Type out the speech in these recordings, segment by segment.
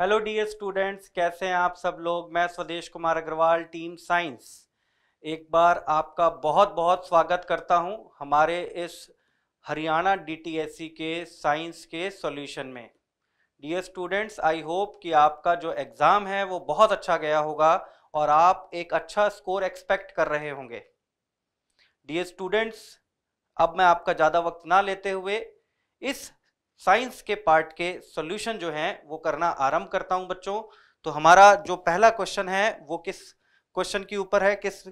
Hello dear students कैसे हैं आप सब लोग मैं स्वदेश कुमार अग्रवाल टीम साइंस एक बार आपका बहुत बहुत स्वागत करता हूं हमारे इस हरियाणा डीटीएससी के साइंस के सॉल्यूशन में डियर स्टूडेंट्स आई होप कि आपका जो एग्ज़ाम है वो बहुत अच्छा गया होगा और आप एक अच्छा स्कोर एक्सपेक्ट कर रहे होंगे डियर स्टूडेंट्स अब मैं आपका ज़्यादा वक्त ना लेते हुए इस साइंस के पार्ट के सॉल्यूशन जो हैं वो करना आरंभ करता हूं बच्चों तो हमारा जो पहला क्वेश्चन है वो किस क्वेश्चन के ऊपर है किस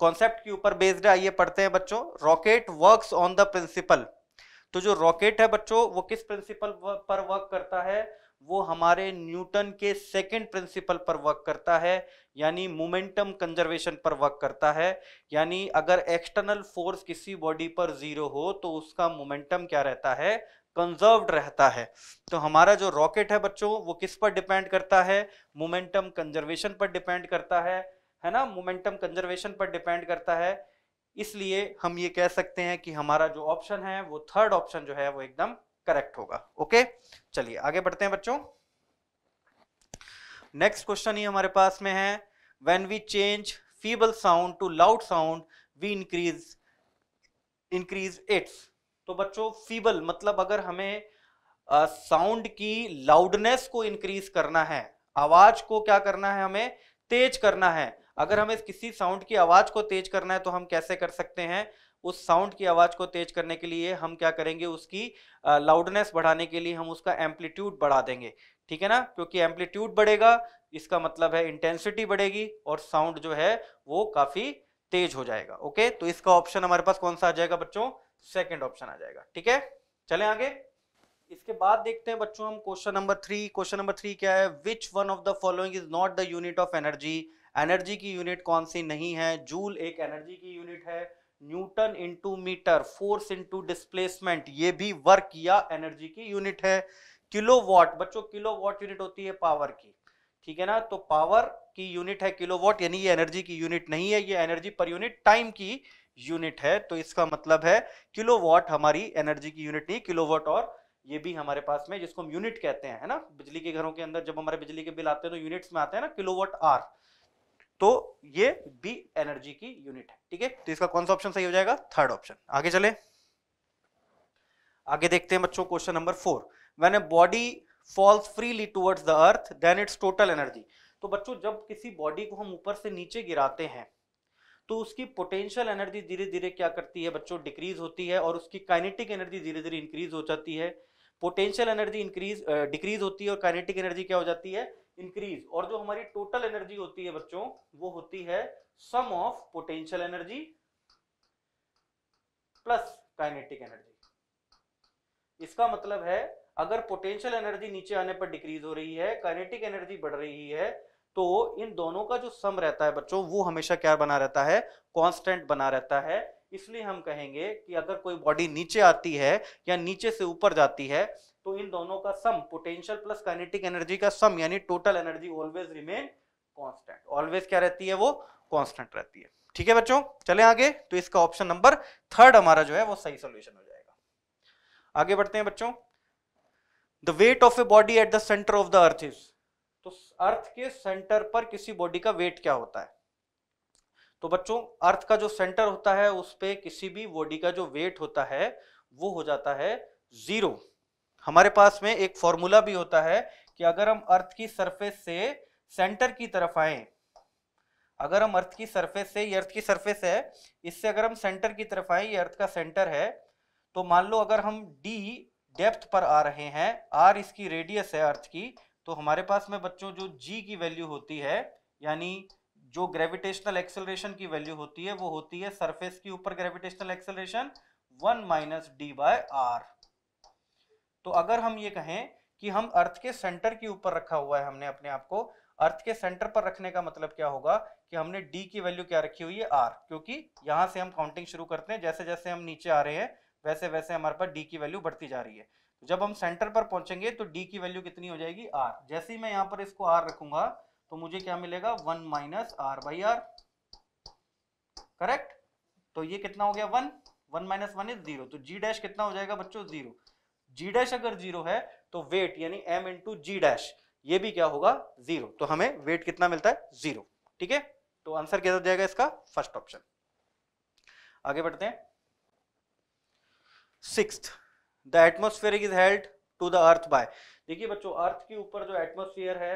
कॉन्सेप्ट के ऊपर बेस्ड है आइए पढ़ते हैं बच्चों rocket works on the principle तो जो रॉकेट है बच्चों वो किस प्रिंसिपल पर वर्क करता है वो हमारे न्यूटन के सेकंड प्रिंसिपल पर वर्क करता है यानी मोमेंटम कंजर्वेशन पर वर्क करता है यानी अगर एक्सटर्नल फोर्स किसी बॉडी पर ज़ीरो हो तो उसका मोमेंटम क्या रहता है कंजर्व्ड रहता है तो हमारा जो रॉकेट है बच्चों वो किस पर डिपेंड करता है मोमेंटम कंजर्वेशन पर डिपेंड करता है है ना मोमेंटम कंजर्वेशन पर डिपेंड करता है इसलिए हम ये कह सकते हैं कि हमारा जो ऑप्शन है वो थर्ड ऑप्शन जो है वो एकदम करेक्ट होगा ओके चलिए आगे बढ़ते हैं बच्चों नेक्स्ट क्वेश्चन ही हमारे पास में है when we change feeble sound to loud sound we increase increase its तो बच्चों फीबल मतलब अगर हमें साउंड की लाउडनेस को इंक्रीज करना है आवाज को क्या करना है हमें तेज करना है अगर हमें किसी साउंड की आवाज को तेज करना है तो हम कैसे कर सकते हैं उस साउंड की आवाज़ को तेज करने के लिए हम क्या करेंगे उसकी लाउडनेस बढ़ाने के लिए हम उसका एम्पलीट्यूड बढ़ा देंगे ठीक है ना क्योंकि एम्पलीट्यूड बढ़ेगा इसका मतलब है इंटेंसिटी बढ़ेगी और साउंड जो है वो काफ़ी तेज हो जाएगा ओके तो इसका ऑप्शन हमारे पास कौन सा आ जाएगा बच्चों सेकेंड ऑप्शन आ जाएगा ठीक है चले आगे इसके बाद देखते हैं बच्चों हम question number three question number three क्या है which one of the following is not the unit of energy energy की यूनिट कौन सी नहीं है जूल एक एनर्जी की यूनिट है newton into metre force into displacement ये भी वर्क या एनर्जी की यूनिट है किलोवाट बच्चों किलोवाट यूनिट होती है पावर की ठीक है ना तो पावर की यूनिट है किलोवाट यानी ये एनर्जी की यूनिट नहीं है ये एनर्जी पर यूनिट टाइम की यूनिट है तो इसका मतलब है किलोवाट हमारी एनर्जी की यूनिट नहीं किलोवाट और ये भी हमारे पास में जिसको हम यूनिट कहते हैं है ना बिजली के घरों के अंदर जब हमारे बिजली के बिल आते हैं तो यूनिट्स में आते हैं ना किलोवाट आर तो ये बी एनर्जी की यूनिट है ठीक है तो इसका कौन सा ऑप्शन सही हो जाएगा थर्ड ऑप्शन आगे चले आगे देखते हैं बच्चों question number four when a body falls freely towards the earth then its total energy तो बच्चों जब किसी बॉडी को हम ऊपर से नीचे गिराते हैं तो उसकी पोटेंशियल एनर्जी धीरे धीरे क्या करती है बच्चों डिक्रीज होती है और उसकी काइनेटिक एनर्जी धीरे धीरे इंक्रीज हो जाती है पोटेंशियल एनर्जी इंक्रीज डिक्रीज होती है और काइनेटिक एनर्जी क्या हो जाती है इंक्रीज और जो हमारी टोटल एनर्जी होती है बच्चों वो होती है sum of potential energy plus kinetic energy इसका मतलब है अगर पोटेंशियल एनर्जी नीचे आने पर डिक्रीज हो रही है काइनेटिक एनर्जी बढ़ रही है तो इन दोनों का जो सम रहता है बच्चों वो हमेशा क्या बना रहता है कांस्टेंट बना रहता है इसलिए हम कहेंगे कि अगर कोई बॉडी नीचे आती है या नीचे से ऊपर जाती है तो इन दोनों का sum potential plus kinetic energy का सम यानी total energy always remain constant always क्या रहती है वो कांस्टेंट रहती है ठीक है बच्चों चले आगे तो इसका ऑप्शन नंबर थर्ड हमारा जो है वो सही सोल्यूशन हो जाएगा आगे बढ़ते हैं बच्चों the weight of a body at the centre of the earth is तो अर्थ के सेंटर पर किसी बॉडी का वेट क्या होता है तो बच्चों अर्थ का जो सेंटर होता है उस पर किसी भी बॉडी का जो वेट होता है वो हो जाता है जीरो हमारे पास में एक फॉर्मूला भी होता है कि अगर हम अर्थ की सरफेस से सेंटर की तरफ आए अगर हम अर्थ की सरफेस से ये अर्थ की सरफेस है इससे अगर हम सेंटर की तरफ आए ये अर्थ का सेंटर है तो मान लो अगर हम डी डेप्थ पर आ रहे हैं आर इसकी रेडियस है अर्थ की तो हमारे पास में बच्चों जो जी की वैल्यू होती है यानी जो ग्रेविटेशनल एक्सेलरेशन की वैल्यू होती है वो होती है सरफेस के ऊपर gravitational acceleration one minus D by R तो अगर हम ये कहें कि हम अर्थ के सेंटर के ऊपर रखा हुआ है हमने अपने आप को अर्थ के सेंटर पर रखने का मतलब क्या होगा कि हमने डी की वैल्यू क्या रखी हुई है आर क्योंकि यहां से हम काउंटिंग शुरू करते हैं जैसे जैसे हम नीचे आ रहे हैं वैसे वैसे हमारे पास डी की वैल्यू बढ़ती जा रही है जब हम सेंटर पर पहुंचेंगे तो डी की वैल्यू कितनी हो जाएगी आर जैसे ही मैं यहां पर इसको आर रखूंगा तो मुझे क्या मिलेगा one minus R by R correct तो ये कितना हो गया one one minus one is zero तो जी डैश कितना हो जाएगा बच्चों जीरो जी डैश अगर जीरो है तो वेट यानी एम इंटू जी डैश ये भी क्या होगा जीरो तो हमें वेट कितना मिलता है जीरो ठीक है तो आंसर कैसा जाएगा इसका फर्स्ट ऑप्शन आगे बढ़ते हैं six the atmosphere is held to the earth by देखिए बच्चों अर्थ के ऊपर जो एटमोस्फेयर है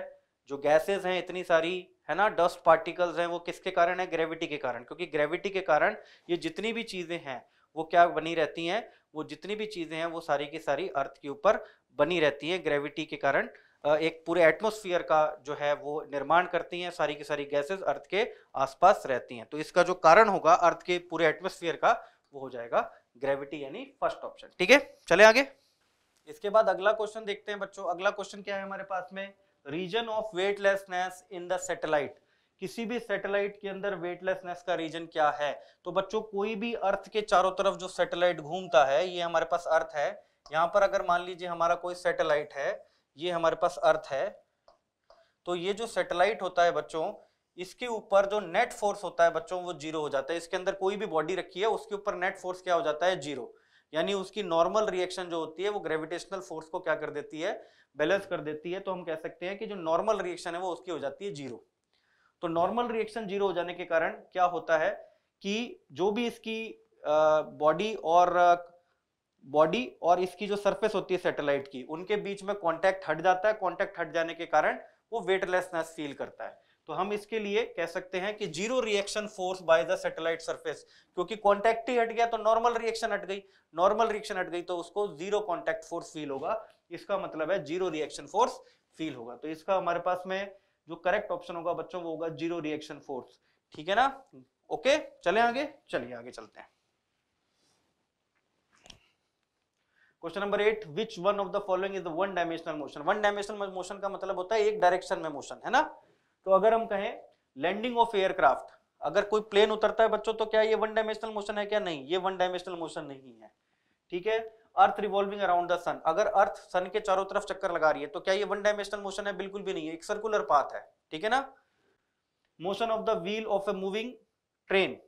जो गैसेज हैं इतनी सारी है ना डस्ट पार्टिकल्स हैं वो किसके कारण है ग्रेविटी के कारण क्योंकि ग्रेविटी के कारण ये जितनी भी चीज़ें हैं वो क्या बनी रहती हैं वो जितनी भी चीज़ें हैं वो सारी की सारी अर्थ के ऊपर बनी रहती है ग्रेविटी के कारण एक पूरे एटमोसफियर का जो है वो निर्माण करती हैं सारी की सारी गैसेस अर्थ के आसपास रहती हैं तो इसका जो कारण होगा अर्थ के पूरे एटमोसफियर का वो हो जाएगा ग्रेविटी यानी फर्स्ट ऑप्शन ठीक है चले आगे इसके बाद अगला क्वेश्चन देखते हैं बच्चों अगला क्वेश्चन क्या है हमारे पास में reason of weightlessness in the satellite किसी भी सैटेलाइट के अंदर वेटलेसनेस का रीजन क्या है तो बच्चों कोई भी अर्थ के चारों तरफ जो सैटेलाइट घूमता है ये हमारे पास अर्थ है यहाँ पर अगर मान लीजिए हमारा कोई सैटेलाइट है ये हमारे पास अर्थ है तो ये जो सैटेलाइट होता है बच्चों इसके ऊपर जो नेट फोर्स होता है बच्चों वो जीरो हो जाता है इसके अंदर कोई भी बॉडी रखी है उसके ऊपर नेट फोर्स क्या हो जाता है जीरो यानी उसकी नॉर्मल रिएक्शन जो होती है वो ग्रेविटेशनल फोर्स को क्या कर देती है बैलेंस कर देती है तो हम कह सकते हैं कि जो नॉर्मल रिएक्शन है वो उसकी हो जाती है जीरो तो नॉर्मल रिएक्शन जीरो हो जाने के कारण क्या होता है कि जो भी इसकी बॉडी और बॉडी और इसकी जो सरफेस होती है सैटेलाइट की उनके बीच में कांटेक्ट हट जाता है कांटेक्ट हट जाने के कारण वो वेटलेसनेस फील करता है तो हम इसके लिए कह सकते हैं कि zero reaction force by the satellite surface क्योंकि कांटेक्ट ही हट गया तो नॉर्मल रिएक्शन हट गई नॉर्मल रिएक्शन हट गई तो उसको जीरो कॉन्टैक्ट फोर्स फील होगा इसका मतलब है जीरो रिएक्शन फोर्स फील होगा तो इसका हमारे पास में जो करेक्ट ऑप्शन होगा बच्चों वो होगा जीरो रिएक्शन फोर्स ठीक है ना ओके चले आगे चलिए आगे चलते हैं question number eight which one of the following is one dimensional motion one dimensional motion का मतलब होता है एक डायरेक्शन में मोशन है ना तो अगर हम कहें लैंडिंग ऑफ एयरक्राफ्ट अगर कोई प्लेन उतरता है बच्चों तो क्या ये वन डायमेंशनल मोशन है क्या नहीं ये वन डायमेंशनल मोशन नहीं है ठीक है earth revolving around the sun अगर अर्थ सन के चारों तरफ चक्कर लगा रही है तो क्या ये वन डायमेंशनल मोशन है बिल्कुल भी नहीं है एक सर्कुलर पाथ है ठीक है ना motion of the wheel of a moving train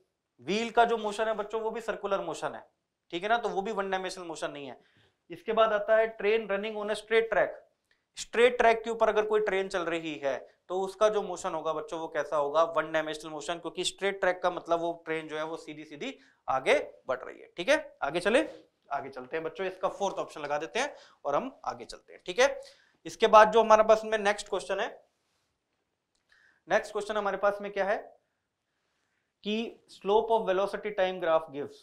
wheel का जो मोशन है बच्चों वो भी सर्कुलर मोशन है ठीक है ना तो वो भी वन डायमेंशनल मोशन नहीं है इसके बाद आता है train running on a straight track straight track के ऊपर अगर कोई ट्रेन चल रही है तो उसका जो मोशन होगा बच्चों वो कैसा होगा वन डायमेंशनल मोशन क्योंकि स्ट्रेट ट्रैक का मतलब वो ट्रेन जो है वो सीधी सीधी आगे बढ़ रही है ठीक है आगे चले आगे चलते हैं बच्चों इसका फोर्थ ऑप्शन लगा देते हैं और हम आगे चलते हैं ठीक है इसके बाद जो हमारे पास में नेक्स्ट क्वेश्चन है नेक्स्ट क्वेश्चन हमारे पास में क्या है कि slope of velocity time graph gives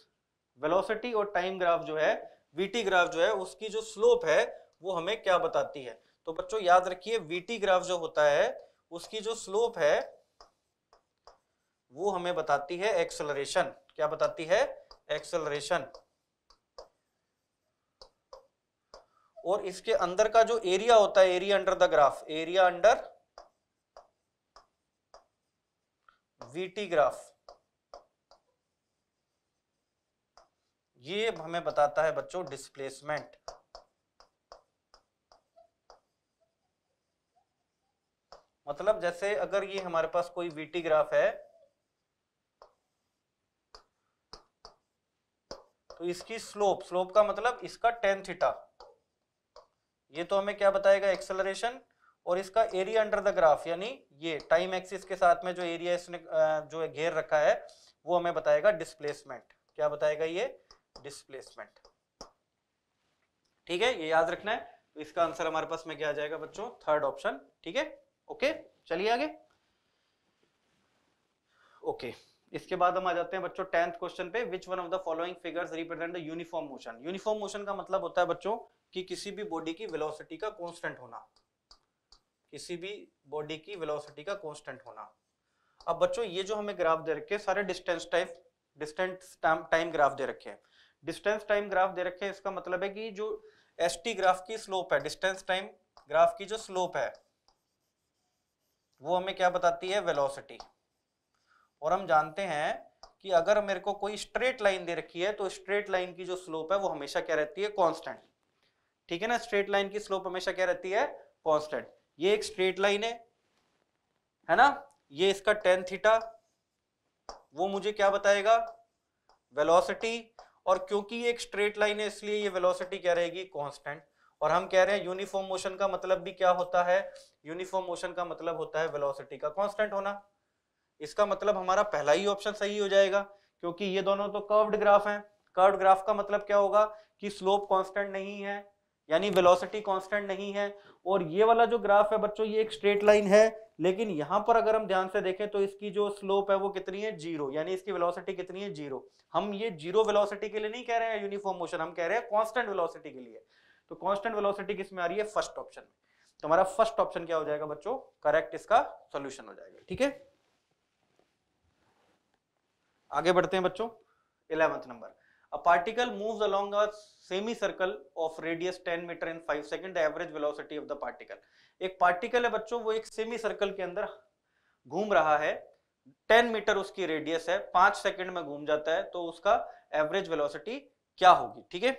velocity और टाइम ग्राफ जो है वीटी ग्राफ जो है उसकी जो स्लोप है वो हमें क्या बताती है तो बच्चों याद रखिए वीटी ग्राफ जो होता है उसकी जो स्लोप है वो हमें बताती है एक्सेलरेशन क्या बताती है एक्सेलरेशन और इसके अंदर का जो एरिया होता है area under the graph area under V T graph ये हमें बताता है बच्चों डिस्प्लेसमेंट मतलब जैसे अगर ये हमारे पास कोई वीटी ग्राफ है तो इसकी स्लोप स्लोप का मतलब इसका टेन थीटा ये तो हमें क्या बताएगा एक्सेलरेशन और इसका एरिया अंडर द ग्राफ यानी ये टाइम एक्सिस के साथ में जो एरिया इसने जो घेर रखा है वो हमें बताएगा डिस्प्लेसमेंट क्या बताएगा ये डिस्प्लेसमेंट ठीक है ये याद रखना है तो इसका आंसर हमारे पास में क्या आ जाएगा बच्चों थर्ड ऑप्शन ठीक है ओके चलिए आगे ओके इसके बाद हम आ जाते हैं बच्चों टेंथ क्वेश्चन पे which one of the following figures represent the uniform motion uniform motion का मतलब होता है बच्चों कि किसी भी बॉडी की वेलोसिटी का कांस्टेंट होना किसी भी बॉडी की वेलोसिटी का कांस्टेंट होना अब बच्चों ये जो हमें ग्राफ दे रखे सारे distance type distance time graph दे रखे हैं डिस्टेंस टाइम ग्राफ दे रखे हैं इसका मतलब है कि जो एस ग्राफ की स्लोप है डिस्टेंस टाइम ग्राफ की जो स्लोप है वो हमें क्या बताती है वेलोसिटी और हम जानते हैं कि अगर मेरे को कोई स्ट्रेट लाइन दे रखी है तो स्ट्रेट लाइन की जो स्लोप है वो हमेशा क्या रहती है कांस्टेंट ठीक है ना स्ट्रेट लाइन की स्लोप हमेशा क्या रहती है कॉन्स्टेंट ये एक स्ट्रेट लाइन है है ना ये इसका टेन थीटा वो मुझे क्या बताएगा वेलोसिटी और क्योंकि ये एक स्ट्रेट लाइन है इसलिए ये वेलोसिटी क्या रहेगी कांस्टेंट और हम कह रहे हैं यूनिफॉर्म मोशन का मतलब भी क्या होता है यूनिफॉर्म मोशन का मतलब होता है वेलोसिटी का कांस्टेंट होना इसका मतलब हमारा पहला ही ऑप्शन सही हो जाएगा क्योंकि ये दोनों तो कर्व्ड ग्राफ हैं कर्व्ड ग्राफ का मतलब क्या होगा कि स्लोप कॉन्स्टेंट नहीं है यानी वेलोसिटी कांस्टेंट नहीं है और ये वाला जो ग्राफ है बच्चों ये एक स्ट्रेट लाइन है लेकिन यहाँ पर अगर हम ध्यान से देखें तो इसकी जो स्लोप है वो कितनी है जीरो यानी इसकी वेलोसिटी कितनी है जीरो हम ये जीरो वेलोसिटी के लिए नहीं कह रहे हैं यूनिफॉर्म मोशन हम कह रहे हैं कॉन्स्टेंट वेलोसिटी के लिए तो कॉन्स्टेंट वेलोसिटी किस में आ रही है फर्स्ट ऑप्शन में तो हमारा फर्स्ट ऑप्शन क्या हो जाएगा बच्चों करेक्ट इसका सोल्यूशन हो जाएगा ठीक है आगे बढ़ते हैं बच्चों eleventh number A particle moves along a semicircle of radius 10 metre in 5 second average velocity of the particle एक पार्टिकल है बच्चों वो एक सेमी सर्कल के अंदर घूम रहा है 10 मीटर उसकी रेडियस है 5 सेकंड में घूम जाता है तो उसका एवरेज वेलोसिटी क्या होगी ठीक है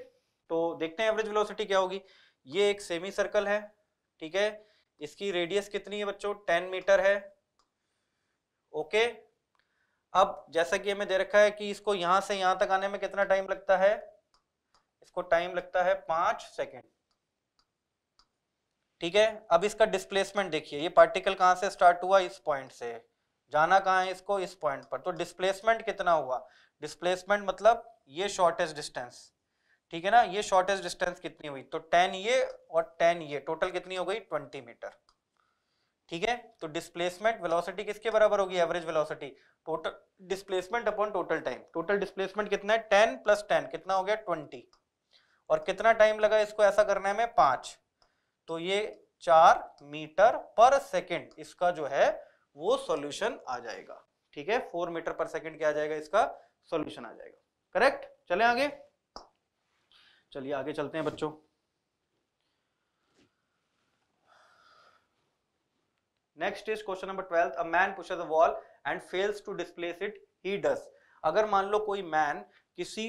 तो देखते हैं एवरेज वेलोसिटी क्या होगी ये एक सेमी सर्कल है ठीक है इसकी रेडियस कितनी है बच्चों 10 मीटर है ओके okay. अब जैसा कि हमें दे रखा है कि इसको यहां से यहां तक आने में कितना टाइम लगता है इसको टाइम लगता है पांच सेकेंड ठीक है अब इसका डिस्प्लेसमेंट देखिए ये पार्टिकल कहां से स्टार्ट हुआ इस पॉइंट से जाना कहाँ है इसको इस पॉइंट पर तो डिस्प्लेसमेंट कितना हुआ डिस्प्लेसमेंट मतलब ये शॉर्टेस्ट डिस्टेंस ठीक है ना ये शॉर्टेस्ट डिस्टेंस कितनी हुई तो टेन ये और टेन ये टोटल कितनी हो गई ट्वेंटी मीटर ठीक है तो डिस्प्लेसमेंट वेलोसिटी किसके बराबर होगी average velocity total displacement upon total time total displacement कितना है टेन प्लस टेन कितना हो गया ट्वेंटी और कितना टाइम लगा इसको ऐसा करने में पांच तो ये चार मीटर पर सेकेंड इसका जो है वो सोल्यूशन आ जाएगा ठीक है फोर मीटर पर सेकेंड क्या आ जाएगा इसका सोल्यूशन आ जाएगा करेक्ट चले आगे चलिए आगे चलते हैं बच्चों next is question number twelfth a man pushes a wall and fails to displace it he does अगर मान लो कोई मैन किसी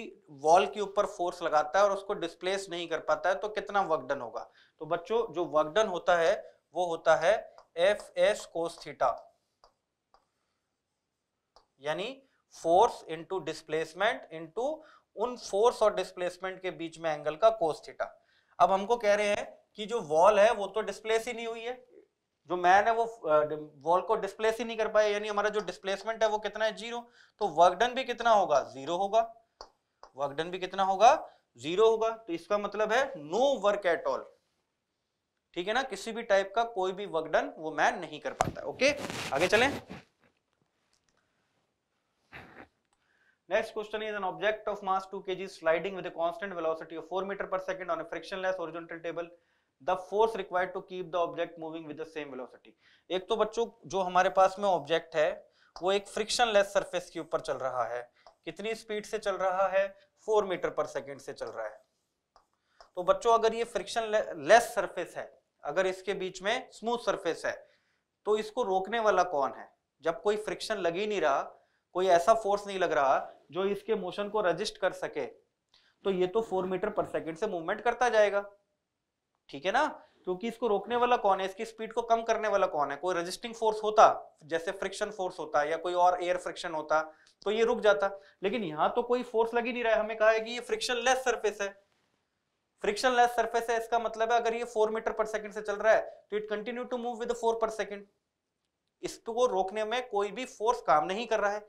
वॉल के ऊपर फोर्स लगाता है और उसको डिस्प्लेस नहीं कर पाता है तो कितना डन होगा तो बच्चों जो डन होता है वो होता है एफ एस कोस थीटा यानी फोर्स इंटू डिस्प्लेसमेंट इंटू उन फोर्स और डिस्प्लेसमेंट के बीच में एंगल का कोस थीटा अब हमको कह रहे हैं कि जो वॉल है वो तो डिस्प्लेस ही नहीं हुई है जो मैन है वो वॉल को डिस्प्लेस ही नहीं कर पाया यानी हमारा जो डिस्प्लेसमेंट है वो कितना है जीरो तो वर्कडन भी कितना होगा जीरो होगा वर्कडन भी कितना होगा जीरो होगा तो इसका मतलब है नो वर्क एट ऑल ठीक है ना किसी भी टाइप का कोई भी वर्कडन वो मैन नहीं कर पाता ओके आगे चले next question is an object of mass two K G sliding with constant velocity of four metre per second on a frictionless horizontal table the force required to keep the object moving with the same velocity एक तो बच्चों जो हमारे पास में object है वो एक फ्रिक्शन लेस सर्फेस के ऊपर चल रहा है कितनी स्पीड से चल रहा है फोर मीटर पर सेकेंड से चल रहा है तो बच्चों अगर ये फ्रिक्शन लेस सर्फेस है अगर इसके बीच में स्मूथ सर्फेस है तो इसको रोकने वाला कौन है जब कोई फ्रिक्शन लग ही नहीं रहा कोई ऐसा फोर्स नहीं लग रहा जो इसके मोशन को रजिस्ट कर सके तो ये तो फोर मीटर पर सेकेंड से मूवमेंट करता जाएगा ठीक है ना क्योंकि इसको रोकने वाला कौन है इसकी स्पीड को कम करने वाला कौन है कोई रजिस्टिंग फोर्स होता जैसे फ्रिक्शन फोर्स होता या कोई और एयर फ्रिक्शन होता तो ये रुक जाता लेकिन यहाँ तो कोई फोर्स लगी नहीं रहा है हमें कहा है कि ये फ्रिक्शन लेस सर्फेस है फ्रिक्शन लेस सर्फेस है इसका मतलब है अगर ये फोर मीटर पर सेकेंड से चल रहा है तो it continue to move with four per second इसको रोकने में कोई भी फोर्स काम नहीं कर रहा है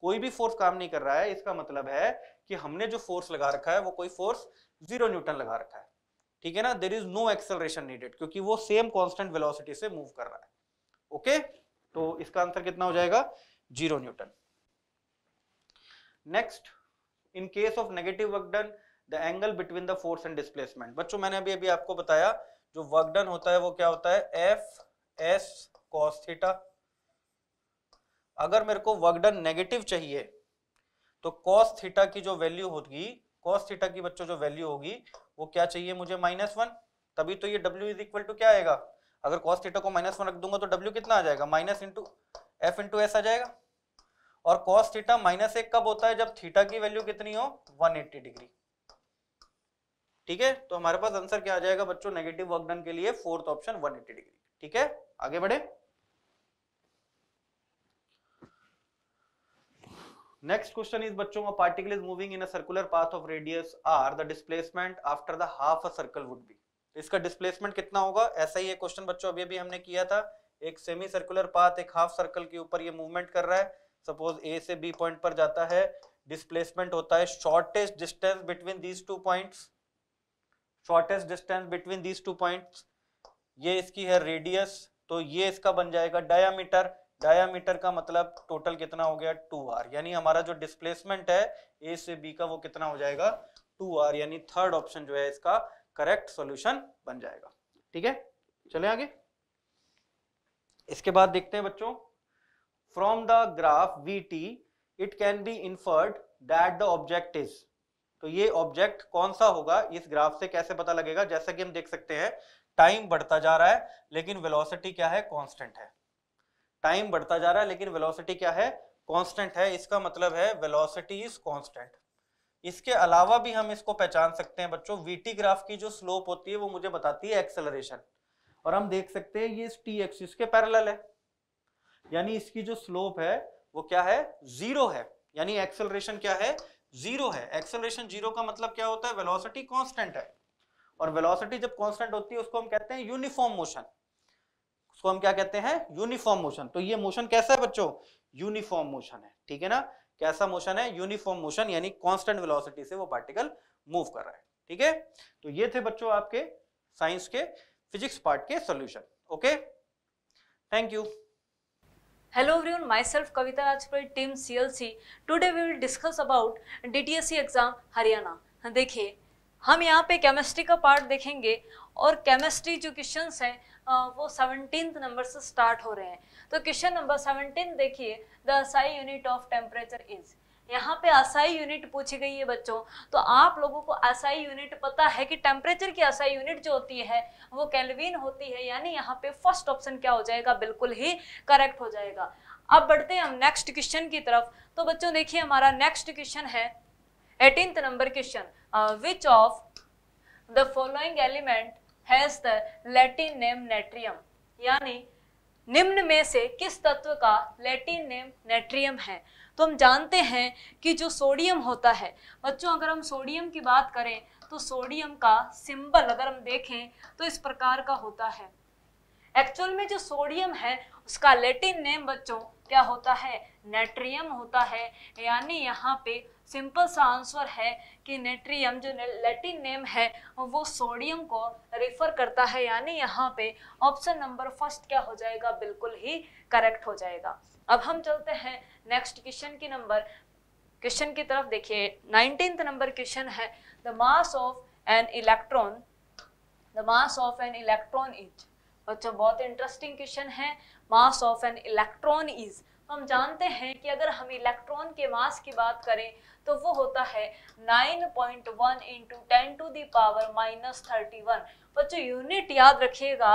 कोई भी फोर्स काम नहीं कर रहा है इसका मतलब है कि हमने जो फोर्स लगा रखा है वो कोई फोर्स जीरो न्यूटन लगा रखा है ठीक है ना there is no acceleration needed क्योंकि वो सेम कॉन्स्टेंट वेलोसिटी से मूव कर रहा है ओके तो इसका आंसर कितना हो जाएगा zero newton next in case of negative work done the angle between the force and displacement बच्चों मैंने अभी अभी आपको बताया जो वर्क डन होता है वो क्या होता है एफ एस कॉस्थीटा अगर मेरे को वर्क डन नेगेटिव चाहिए तो कॉस्थीटा की जो वैल्यू होगी कॉस थीटा की बच्चों जो वैल्यू होगी वो क्या चाहिए मुझे माइनस वन तभी तो ये डब्ल्यू इज इक्वल टू क्या आएगा अगर कॉस थीटा को माइनस वन रख दूंगा तो डब्ल्यू कितना आ जाएगा minus into F into S आ जाएगा और कॉस थीटा माइनस एक कब होता है जब थीटा की वैल्यू कितनी हो 180 डिग्री ठीक है तो हमारे पास आंसर क्या आ जाएगा बच्चों नेगेटिव वर्क डन के लिए फोर्थ ऑप्शन 180 डिग्री ठीक है आगे बढ़े नेक्स्ट क्वेश्चन इज बच्चों a particle is moving in a circular path of radius r the displacement after the half a circle would इसका डिस्प्लेसमेंट कितना होगा ऐसा ही एक क्वेश्चन बच्चों अभी अभी हमने किया था एक सेमी सर्कुलर पाथ एक हाफ सर्कल के ऊपर ये मूवमेंट कर रहा है सपोज ए से बी पॉइंट पर जाता है डिस्प्लेसमेंट होता है shortest distance between these two points shortest distance between these two points ये इसकी है रेडियस तो ये इसका बन जाएगा डायामीटर डायामीटर का मतलब टोटल कितना हो गया टू आर यानी हमारा जो डिस्प्लेसमेंट है ए से बी का वो कितना हो जाएगा टू आर यानी थर्ड ऑप्शन जो है इसका करेक्ट सॉल्यूशन बन जाएगा ठीक है चले आगे इसके बाद देखते हैं बच्चों from the graph V T it can be inferred that the object is तो ये ऑब्जेक्ट कौन सा होगा इस ग्राफ से कैसे पता लगेगा जैसा कि हम देख सकते हैं टाइम बढ़ता जा रहा है लेकिन वेलोसिटी क्या है कांस्टेंट है टाइम बढ़ता जा रहा है लेकिन वेलोसिटी क्या है कांस्टेंट है इसका मतलब है वेलोसिटी इज कांस्टेंट इसके अलावा भी हम इसको पहचान सकते हैं बच्चों वीटी ग्राफ की जो स्लोप होती है वो मुझे बताती है एक्सेलरेशन और हम देख सकते हैं ये टी एक्सिस के पैरेलल है यानी इसकी जो स्लोप है वो क्या है जीरो है यानी एक्सेलरेशन क्या है जीरो है एक्सेलरेशन जीरो का मतलब क्या होता है वेलोसिटी कांस्टेंट है और वेलोसिटी जब कांस्टेंट होती है उसको हम कहते हैं यूनिफॉर्म मोशन उसको हम क्या कहते हैं यूनिफॉर्म मोशन तो ये मोशन कैसा है बच्चों यूनिफॉर्म मोशन है ठीक है ना कैसा मोशन है यूनिफॉर्म मोशन यानी कॉन्स्टेंट वेलोसिटी से वो पार्टिकल मूव कर रहा है ठीक है तो ये थे बच्चों आपके साइंस के फिजिक्स पार्ट के solution okay thank you hello Hello everyone, myself Kavita Rajpuri, team CLC. Today we will discuss about DTSC exam Haryana देखिए हम यहाँ पे केमिस्ट्री का पार्ट देखेंगे और केमिस्ट्री जो क्वेश्चंस हैं वो सेवनटीन नंबर से स्टार्ट हो रहे हैं तो क्वेश्चन नंबर सेवनटीन देखिए the SI unit of temperature is यहाँ पे असाई यूनिट पूछी गई है बच्चों तो आप लोगों को असाई यूनिट पता है कि टेम्परेचर की असाई यूनिट जो होती है वो कैलविन होती है यानी यहाँ पे फर्स्ट ऑप्शन क्या हो जाएगा बिल्कुल ही करेक्ट हो जाएगा अब बढ़ते हैं हम नेक्स्ट क्वेश्चन की तरफ तो बच्चों देखिए हमारा नेक्स्ट क्वेश्चन है eighteen number question which of the following element has the Latin name natrium यानी निम्न में से किस तत्व का लैटिन नेम नेट्रियम है तो हम जानते हैं कि जो सोडियम होता है बच्चों अगर हम सोडियम की बात करें तो सोडियम का सिंबल अगर हम देखें तो इस प्रकार का होता है एक्चुअल में जो सोडियम है उसका लेटिन नेम बच्चों क्या होता है नेट्रियम होता है यानी यहाँ पे सिंपल सा आंसर है कि नेट्रियम जो लैटिन नेम है वो सोडियम को रेफर करता है यानी यहाँ पे ऑप्शन नंबर फर्स्ट क्या हो जाएगा बिल्कुल ही करेक्ट हो जाएगा अब हम चलते हैं नेक्स्ट क्वेश्चन की नंबर क्वेश्चन की तरफ देखिए नाइनटीन नंबर क्वेश्चन है the mass of an electron the mass of an electron is बच्चों बहुत इंटरेस्टिंग क्वेश्चन है mass of an electron is हम जानते हैं कि अगर हम इलेक्ट्रॉन के मास की बात करें तो वो होता है 9.1 point one into ten to the power minus thirty one बच्चों यूनिट याद रखिएगा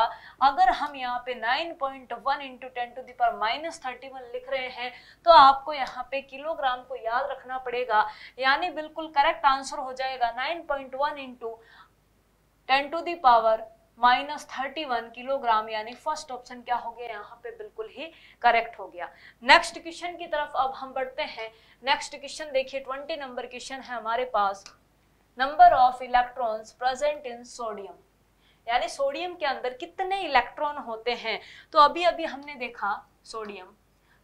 अगर हम यहाँ पे 9.1 point one into ten to the power minus thirty one लिख रहे हैं तो आपको यहाँ पे किलोग्राम को याद रखना पड़ेगा यानी बिल्कुल करेक्ट आंसर हो जाएगा 9.1 point one into ten to the power minus thirty one kilogram यानी फर्स्ट ऑप्शन क्या हो गया यहाँ पे बिल्कुल ही करेक्ट हो गया नेक्स्ट क्वेश्चन की तरफ अब हम बढ़ते हैं नेक्स्ट क्वेश्चन देखिए ट्वेंटी नंबर क्वेश्चन है हमारे पास number of electrons present in sodium यानी सोडियम के अंदर कितने इलेक्ट्रॉन होते हैं तो अभी अभी हमने देखा सोडियम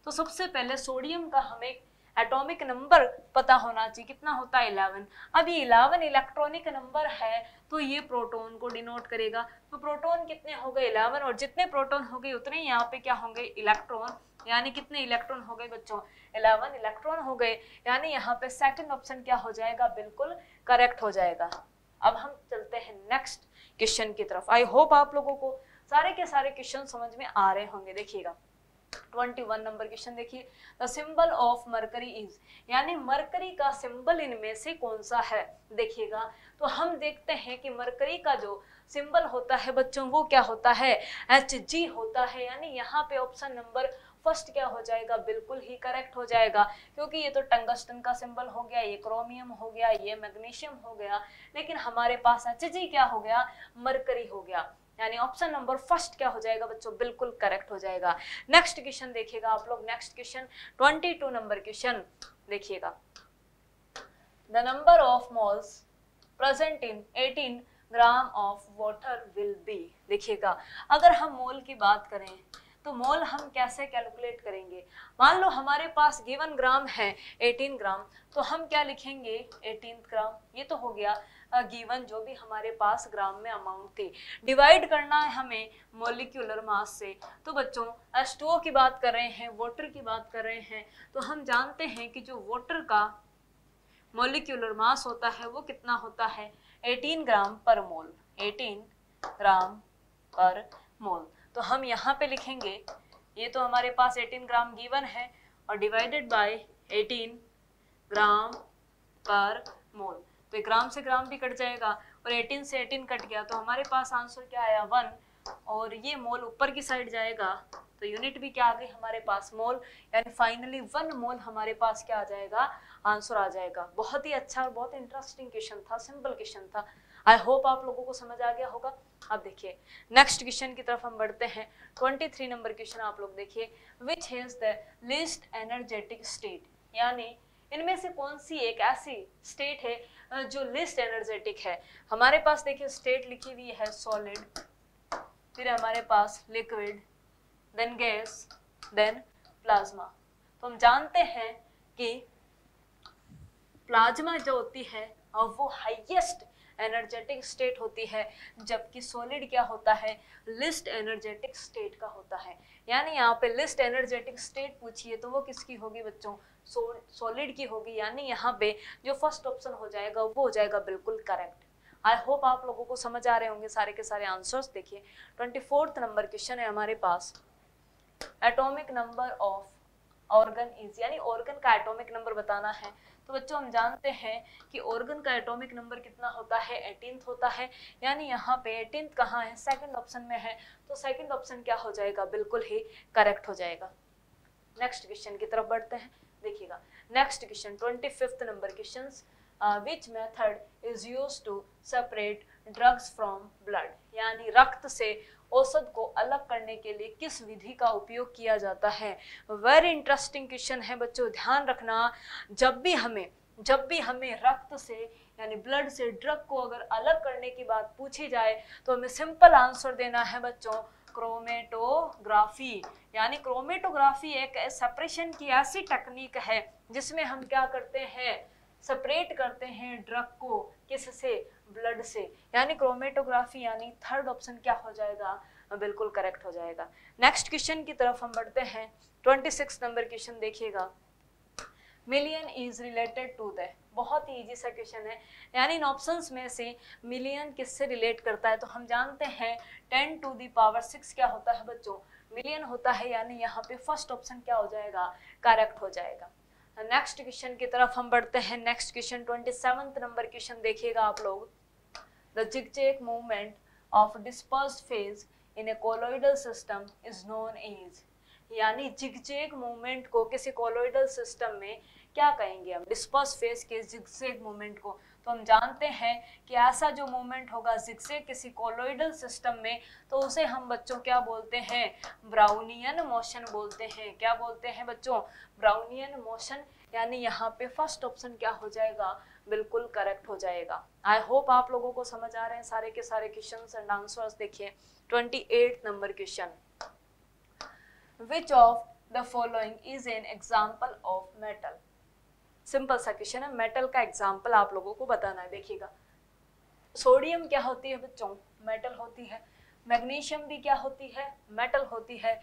तो सबसे पहले सोडियम का हमें एटॉमिक नंबर पता होना चाहिए कितना होता है इलेवन अब ये इलेवन इलेक्ट्रॉनिक नंबर है तो ये प्रोटॉन को डिनोट करेगा तो प्रोटॉन कितने हो गए इलेवन और जितने प्रोटॉन हो गए उतने यहाँ पे क्या होंगे इलेक्ट्रॉन यानी कितने इलेक्ट्रॉन हो गए बच्चों इलेवन इलेक्ट्रॉन हो गए यानी यहाँ पे सेकेंड ऑप्शन क्या हो जाएगा बिल्कुल करेक्ट हो जाएगा अब हम चलते हैं नेक्स्ट क्वेश्चन की तरफ आई होप आप लोगों को सारे के सारे क्वेश्चन समझ में आ रहे होंगे देखिएगा ट्वेंटी वन नंबर क्वेश्चन देखिए the symbol of mercury is यानी मरकरी का सिंबल इनमें से कौन सा है देखिएगा तो हम देखते हैं कि मरकरी का जो सिंबल होता है बच्चों वो क्या होता है एच जी होता है यानी यहाँ पे ऑप्शन नंबर फर्स्ट क्या हो जाएगा बिल्कुल ही करेक्ट हो जाएगा क्योंकि ये तो टंगस्टन का सिंबल हो गया ये क्रोमियम हो गया ये मैग्नीशियम हो गया लेकिन हमारे पास एच जी क्या हो गया मरकरी हो गया यानी ऑप्शन नंबर फर्स्ट क्या हो जाएगा बच्चों बिल्कुल करेक्ट हो जाएगा नेक्स्ट क्वेश्चन देखिएगा आप लोग next question twenty two number question देखिएगा the number of moles present in eighteen gram of water will be देखिएगा अगर हम मॉल की बात करें तो मॉल हम कैसे कैलकुलेट करेंगे मान लो हमारे पास गिवन ग्राम है 18 ग्राम तो हम क्या लिखेंगे 18 ग्राम ये तो हो गया गिवन जो भी हमारे पास ग्राम में अमाउंट थी डिवाइड करना है हमें मोलिकुलर मास से तो बच्चों एस की बात कर रहे हैं वाटर की बात कर रहे हैं तो हम जानते हैं कि जो वाटर का मोलिकुलर मास होता है वो कितना होता है 18 ग्राम पर मोल 18 ग्राम पर मोल तो हम यहाँ पे लिखेंगे ये तो हमारे पास 18 ग्राम गिवन है और डिवाइडेड बाय 18 ग्राम पर मोल तो ग्राम से ग्राम भी कट जाएगा और 18 से 18 कट गया तो हमारे पास आंसर क्या आया वन और ये मोल ऊपर की साइड जाएगा तो यूनिट भी क्या आ गई हमारे पास मोल यानी फाइनली वन मोल हमारे पास क्या आ जाएगा आंसर आ जाएगा बहुत ही अच्छा और बहुत इंटरेस्टिंग क्वेश्चन था सिंपल क्वेश्चन था आई होप आप लोगों को समझ आ गया होगा अब देखिए नेक्स्ट क्वेश्चन की तरफ हम बढ़ते हैं ट्वेंटी थ्री नंबर क्वेश्चन आप लोग देखिए which has the least energetic state यानी इनमें से कौन सी एक ऐसी स्टेट है जो लिस्ट एनर्जेटिक है हमारे पास देखिए स्टेट लिखी हुई है सॉलिड फिर हमारे पास liquid then gas then plasma तो हम जानते हैं कि प्लाज्मा जो होती है वो हाईएस्ट एनर्जेटिक स्टेट होती है जबकि सॉलिड क्या होता है लिस्ट एनर्जेटिक स्टेट का होता है यानी यहाँ पे लिस्ट एनर्जेटिक स्टेट पूछिए तो वो किसकी होगी बच्चों सॉलिड की होगी यानी यहाँ पे जो फर्स्ट ऑप्शन हो जाएगा वो हो जाएगा बिल्कुल करेक्ट आई होप आप लोगों को समझ आ रहे होंगे सारे के सारे आंसर्स देखिए ट्वेंटी फोर्थ नंबर क्वेश्चन है हमारे पास atomic number of argon is यानी ऑर्गन का एटॉमिक नंबर बताना है तो बच्चों हम जानते हैं कि ऑर्गन का एटॉमिक नंबर कितना होता है एटीन होता है यानी यहाँ पे एटीन कहाँ है सेकंड ऑप्शन में है तो सेकंड ऑप्शन क्या हो जाएगा बिल्कुल ही करेक्ट हो जाएगा नेक्स्ट क्वेश्चन की तरफ बढ़ते हैं देखिएगा next question twenty fifth number question which method is use to separate drugs from blood यानी रक्त से औसत को अलग करने के लिए किस विधि का उपयोग किया जाता है वेरी इंटरेस्टिंग क्वेश्चन है बच्चों ध्यान रखना जब भी हमें जब भी हमें रक्त से यानी ब्लड से ड्रग को अगर अलग करने की बात पूछी जाए तो हमें सिंपल आंसर देना है बच्चों क्रोमेटोग्राफी यानी क्रोमेटोग्राफी एक सेपरेशन की ऐसी टेक्निक है जिसमें हम क्या करते हैं सेपरेट करते हैं ड्रग को किस से ब्लड से यानी क्रोमेटोग्राफी यानी थर्ड ऑप्शन क्या हो जाएगा बिल्कुल करेक्ट हो जाएगा नेक्स्ट क्वेश्चन की तरफ हम बढ़ते हैं ट्वेंटी सिक्स नंबर क्वेश्चन देखिएगा million is related to the बहुत ही ईजी सा क्वेश्चन है यानी इन ऑप्शंस में से मिलियन किससे रिलेट करता है तो हम जानते हैं ten to the power six क्या होता है बच्चों मिलियन होता है यानी यहाँ पे फर्स्ट ऑप्शन क्या हो जाएगा करेक्ट हो जाएगा नेक्स्ट क्वेश्चन की तरफ हम बढ़ते हैं next question twenty seventh number question देखिएगा आप लोग the zigzag movement of disperse phase in a colloidal system is known is यानी जिगजेग मूवमेंट को किसी कोलोइडल सिस्टम में क्या कहेंगे हम डिस्पर्स फेस के जिगजेग मूवमेंट को तो हम जानते हैं कि ऐसा जो मूवमेंट होगा जिगजेग किसी कोलोइडल सिस्टम में तो उसे हम बच्चों क्या बोलते हैं ब्राउनियन मोशन बोलते हैं क्या बोलते हैं बच्चों ब्राउनियन मोशन यानी यहाँ पे फर्स्ट ऑप्शन क्या हो जाएगा बिल्कुल करेक्ट हो जाएगा आई होप आप लोगों को समझ आ रहे हैं सारे के सारे क्वेश्चन एंड आंसर्स देखिए twenty eight number question which of the following is an example of metal simple सा क्वेश्चन है मेटल का एग्जाम्पल आप लोगों को बताना है देखिएगा सोडियम क्या होती है बच्चों मेटल होती है मैग्नीशियम भी क्या होती है मेटल होती है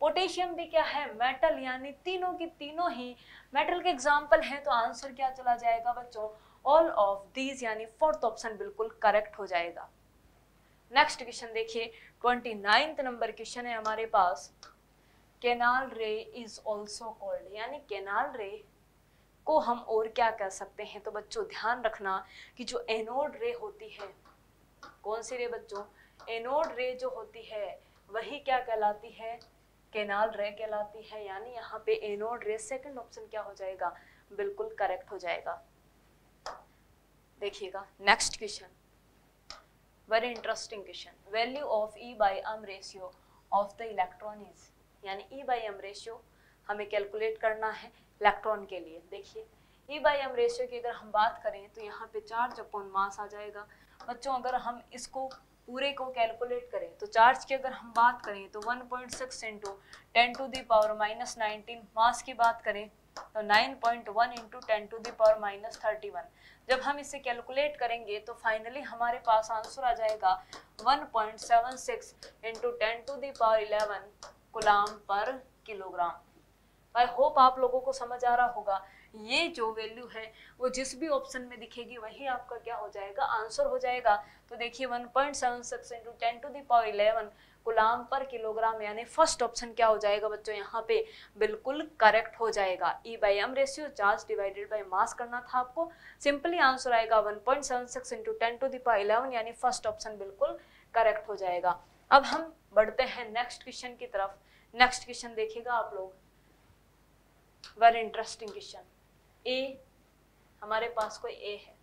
पोटेशियम भी क्या है मेटल यानी तीनों की तीनों ही मेटल के एग्जाम्पल हैं तो आंसर क्या चला जाएगा बच्चों ऑल ऑफ दीज यानी फोर्थ ऑप्शन बिल्कुल करेक्ट हो जाएगा नेक्स्ट क्वेश्चन देखिए ट्वेंटी नाइन्थ नंबर क्वेश्चन है हमारे पास canal ray is also called यानी केनाल रे को हम और क्या कह सकते हैं तो बच्चों ध्यान रखना कि जो एनोड रे होती है कौन सी रे बच्चों एनोड रे जो होती है वही क्या कहलाती है केनाल रे कहलाती है यानी यहाँ पे एनोड रे सेकंड ऑप्शन क्या हो जाएगा बिल्कुल करेक्ट हो जाएगा देखिएगा next question very interesting question value of E by M ratio of the electron is यानी ई बाई एम रेशियो हमें कैलकुलेट करना है इलेक्ट्रॉन के लिए देखिए ई बाई एम रेशियो की अगर हम बात करें तो यहाँ पे चार्ज अपॉन मास आ जाएगा बच्चों अगर हम इसको पूरे को कैलकुलेट करें तो चार्ज की अगर हम बात करें तो 1.6 point six into ten to the power minus nineteen mass की बात करें तो 9.1 point one into ten to the power minus thirty जब हम इसे कैलकुलेट करेंगे तो फाइनली हमारे पास आंसर आ जाएगा 1.76 point seven six into ten to the power eleven coulomb per kilogram I hope आप लोगों को समझ आ रहा होगा ये जो वैल्यू है वो जिस भी ऑप्शन में दिखेगी वही आपका क्या हो जाएगा आंसर हो जाएगा तो देखिए one point seven six into ten to the power eleven coulomb per kilogram यानी फर्स्ट ऑप्शन क्या हो जाएगा बच्चों यहाँ पे बिल्कुल करेक्ट हो जाएगा E by M ratio charge divided by mass करना था आपको सिंपली आंसर आएगा one point seven six into ten to the power eleven यानी फर्स्ट ऑप्शन बिल्कुल करेक्ट हो जाएगा अब हम बढ़ते हैं नेक्स्ट क्वेश्चन की तरफ नेक्स्ट क्वेश्चन देखिएगा आप लोग वेरी इंटरेस्टिंग क्वेश्चन ए हमारे पास कोई ए है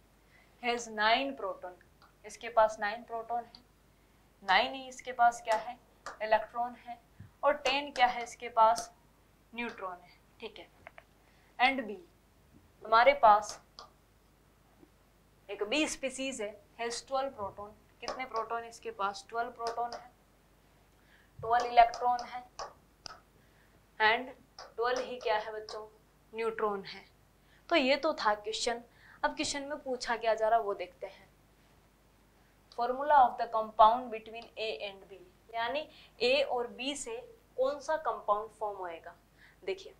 हैज नाइन प्रोटोन इसके पास नाइन प्रोटोन है नाइन ही इसके पास क्या है इलेक्ट्रॉन है और टेन क्या है इसके पास न्यूट्रॉन है ठीक है एंड बी हमारे पास एक बी स्पीसीज है हैज ट्वेल्व प्रोटोन कितने प्रोटोन इसके पास ट्वेल्व प्रोटोन है ट्वेल्व इलेक्ट्रॉन है एंड ट्वेल्व ही क्या है बच्चों न्यूट्रॉन है तो ये तो था क्वेश्चन अब क्वेश्चन में पूछा क्या जा रहा वो देखते हैं formula of the compound between A and B यानी ए और बी से कौन सा कंपाउंड फॉर्म होएगा देखिए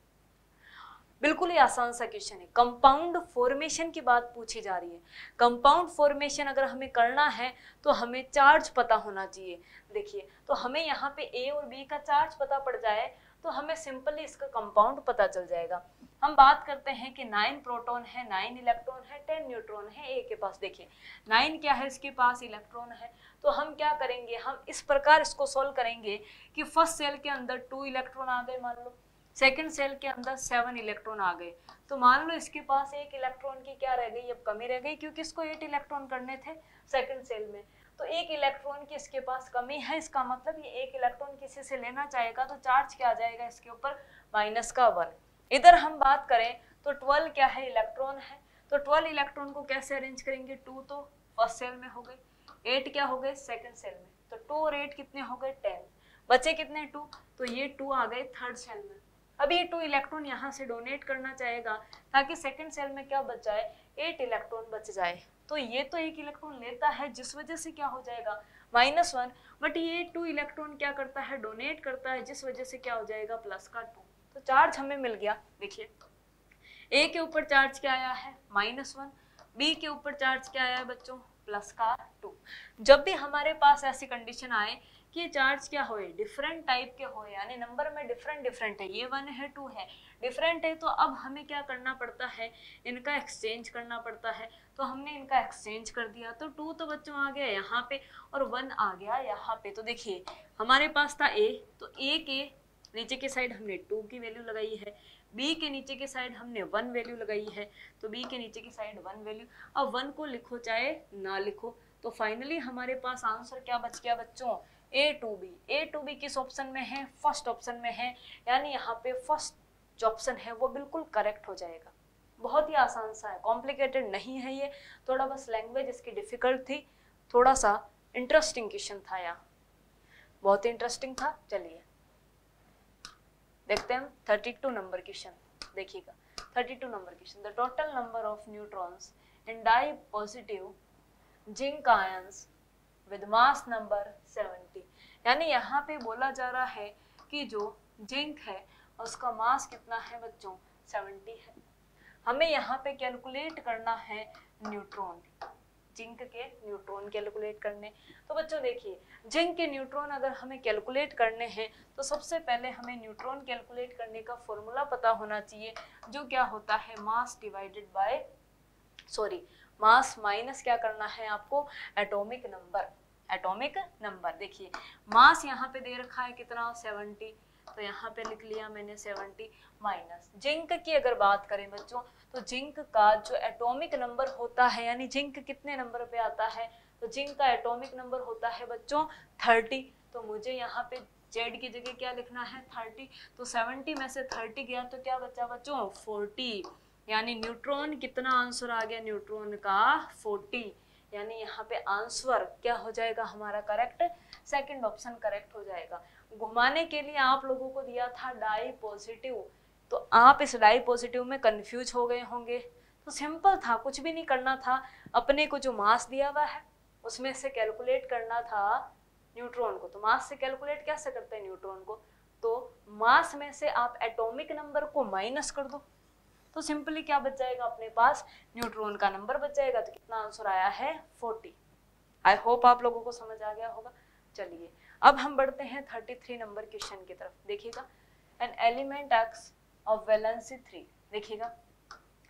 बिल्कुल ही आसान सा क्वेश्चन है कंपाउंड फॉर्मेशन की बात पूछी जा रही है कंपाउंड फॉर्मेशन अगर हमें करना है तो हमें चार्ज पता होना चाहिए देखिए तो हमें यहाँ पे ए और बी का चार्ज पता पड़ जाए तो हमें सिंपली इसका कंपाउंड पता चल जाएगा हम बात करते हैं कि नाइन प्रोटोन है नाइन इलेक्ट्रॉन है टेन न्यूट्रॉन है ए के पास देखिए नाइन क्या है इसके पास इलेक्ट्रॉन है तो हम क्या करेंगे हम इस प्रकार इसको सोल्व करेंगे कि फर्स्ट सेल के अंदर टू इलेक्ट्रॉन आ गए मान लो सेकेंड सेल के अंदर सेवन इलेक्ट्रॉन आ गए तो मान लो इसके पास एक इलेक्ट्रॉन की क्या रह गई अब कमी रह गई क्योंकि इसको एट इलेक्ट्रॉन करने थे सेकेंड सेल में तो एक इलेक्ट्रॉन की इसके पास कमी है इसका मतलब ये एक इलेक्ट्रॉन किसी से लेना चाहेगा तो चार्ज क्या आ जाएगा इसके ऊपर माइनस का वन इधर हम बात करें तो ट्वेल्व क्या है इलेक्ट्रॉन है तो ट्वेल्व इलेक्ट्रॉन को कैसे अरेंज करेंगे टू तो फर्स्ट सेल में हो गए एट क्या हो गए सेकेंड सेल में तो टू और एट कितने हो गए टेन बचे कितने टू तो ये टू आ गए थर्ड सेल में अब ये टू इलेक्ट्रॉन यहाँ से डोनेट करना चाहेगा ताकि सेकेंड सेल में क्या बच जाए एट इलेक्ट्रॉन बच जाए तो ये तो एक इलेक्ट्रॉन लेता है जिस वजह से क्या हो जाएगा माइनस वन बट ये टू इलेक्ट्रॉन क्या करता है डोनेट करता है जिस वजह से क्या हो जाएगा प्लस का टू तो चार्ज हमें मिल गया देखिए ए के ऊपर चार्ज क्या आया है माइनस वन बी के ऊपर चार्ज क्या आया है बच्चों प्लस का टू जब भी हमारे पास ऐसी कंडीशन आए कि चार्ज क्या हो डिफरेंट टाइप के हो यानी नंबर में डिफरेंट डिफरेंट है ये वन है टू है डिफरेंट है तो अब हमें क्या करना पड़ता है इनका एक्सचेंज करना पड़ता है तो हमने इनका एक्सचेंज कर दिया तो टू तो बच्चों आ गया यहाँ पे और वन आ गया यहाँ पे तो देखिए हमारे पास था ए तो ए के नीचे के साइड हमने टू की वैल्यू लगाई है बी के नीचे के साइड हमने वन वैल्यू लगाई है तो बी के नीचे की साइड वन वैल्यू अब वन को लिखो चाहे ना लिखो तो फाइनली हमारे पास आंसर क्या बच गया बच्चों A two B A two B किस ऑप्शन में है फर्स्ट ऑप्शन में है यानी यहाँ पे फर्स्ट जो ऑप्शन है वो बिल्कुल करेक्ट हो जाएगा बहुत ही आसान सा है कॉम्प्लिकेटेड नहीं है ये थोड़ा बस लैंग्वेज इसकी डिफ़िकल्ट थी थोड़ा सा इंटरेस्टिंग क्वेश्चन था यहाँ बहुत ही इंटरेस्टिंग था चलिए देखते हैं हम थर्टी टू नंबर क्वेश्चन देखिएगा thirty two number question the total number of neutrons in di positive zinc ions with mass number seventy यानी यहाँ पे बोला जा रहा है कि जो जिंक है उसका मास कितना है बच्चों सेवेंटी है हमें यहाँ पे कैलकुलेट करना है न्यूट्रॉन जिंक के न्यूट्रॉन कैलकुलेट करने तो बच्चों देखिए जिंक के न्यूट्रॉन अगर हमें कैलकुलेट करने हैं तो सबसे पहले हमें न्यूट्रॉन कैलकुलेट करने का फॉर्मूला पता होना चाहिए जो क्या होता है mass divided by sorry mass minus क्या करना है आपको एटॉमिक नंबर एटॉमिक नंबर देखिए मास यहाँ पे दे रखा है कितना सेवेंटी तो यहाँ पे लिख लिया मैंने सेवेंटी माइनस जिंक की अगर बात करें बच्चों तो जिंक का जो एटॉमिक नंबर होता है यानी जिंक कितने नंबर पे आता है तो जिंक का एटॉमिक नंबर होता है बच्चों थर्टी तो मुझे यहाँ पे जेड की जगह क्या लिखना है थर्टी तो सेवेंटी में से थर्टी गया तो क्या बच्चा बच्चों फोर्टी यानी न्यूट्रॉन कितना आंसर आ गया न्यूट्रॉन का फोर्टी यानी यहाँ पे आंसर क्या हो जाएगा हमारा करेक्ट सेकंड ऑप्शन करेक्ट हो जाएगा घुमाने के लिए आप लोगों को दिया था डाई पॉजिटिव तो आप इस डाई पॉजिटिव में कन्फ्यूज हो गए होंगे तो सिंपल था कुछ भी नहीं करना था अपने को जो मास दिया हुआ है उसमें से कैलकुलेट करना था न्यूट्रॉन को तो मास से कैलकुलेट कैसे करते हैं न्यूट्रॉन को तो मास में से आप एटॉमिक नंबर को माइनस कर दो तो सिंपली क्या बच जाएगा अपने पास न्यूट्रॉन का नंबर बच जाएगा तो कितना आंसर आया है फोर्टी आई होप आप लोगों को समझ आ गया होगा चलिए अब हम बढ़ते हैं थर्टी थ्री नंबर क्वेश्चन की तरफ देखिएगा an element X of valency three देखिएगा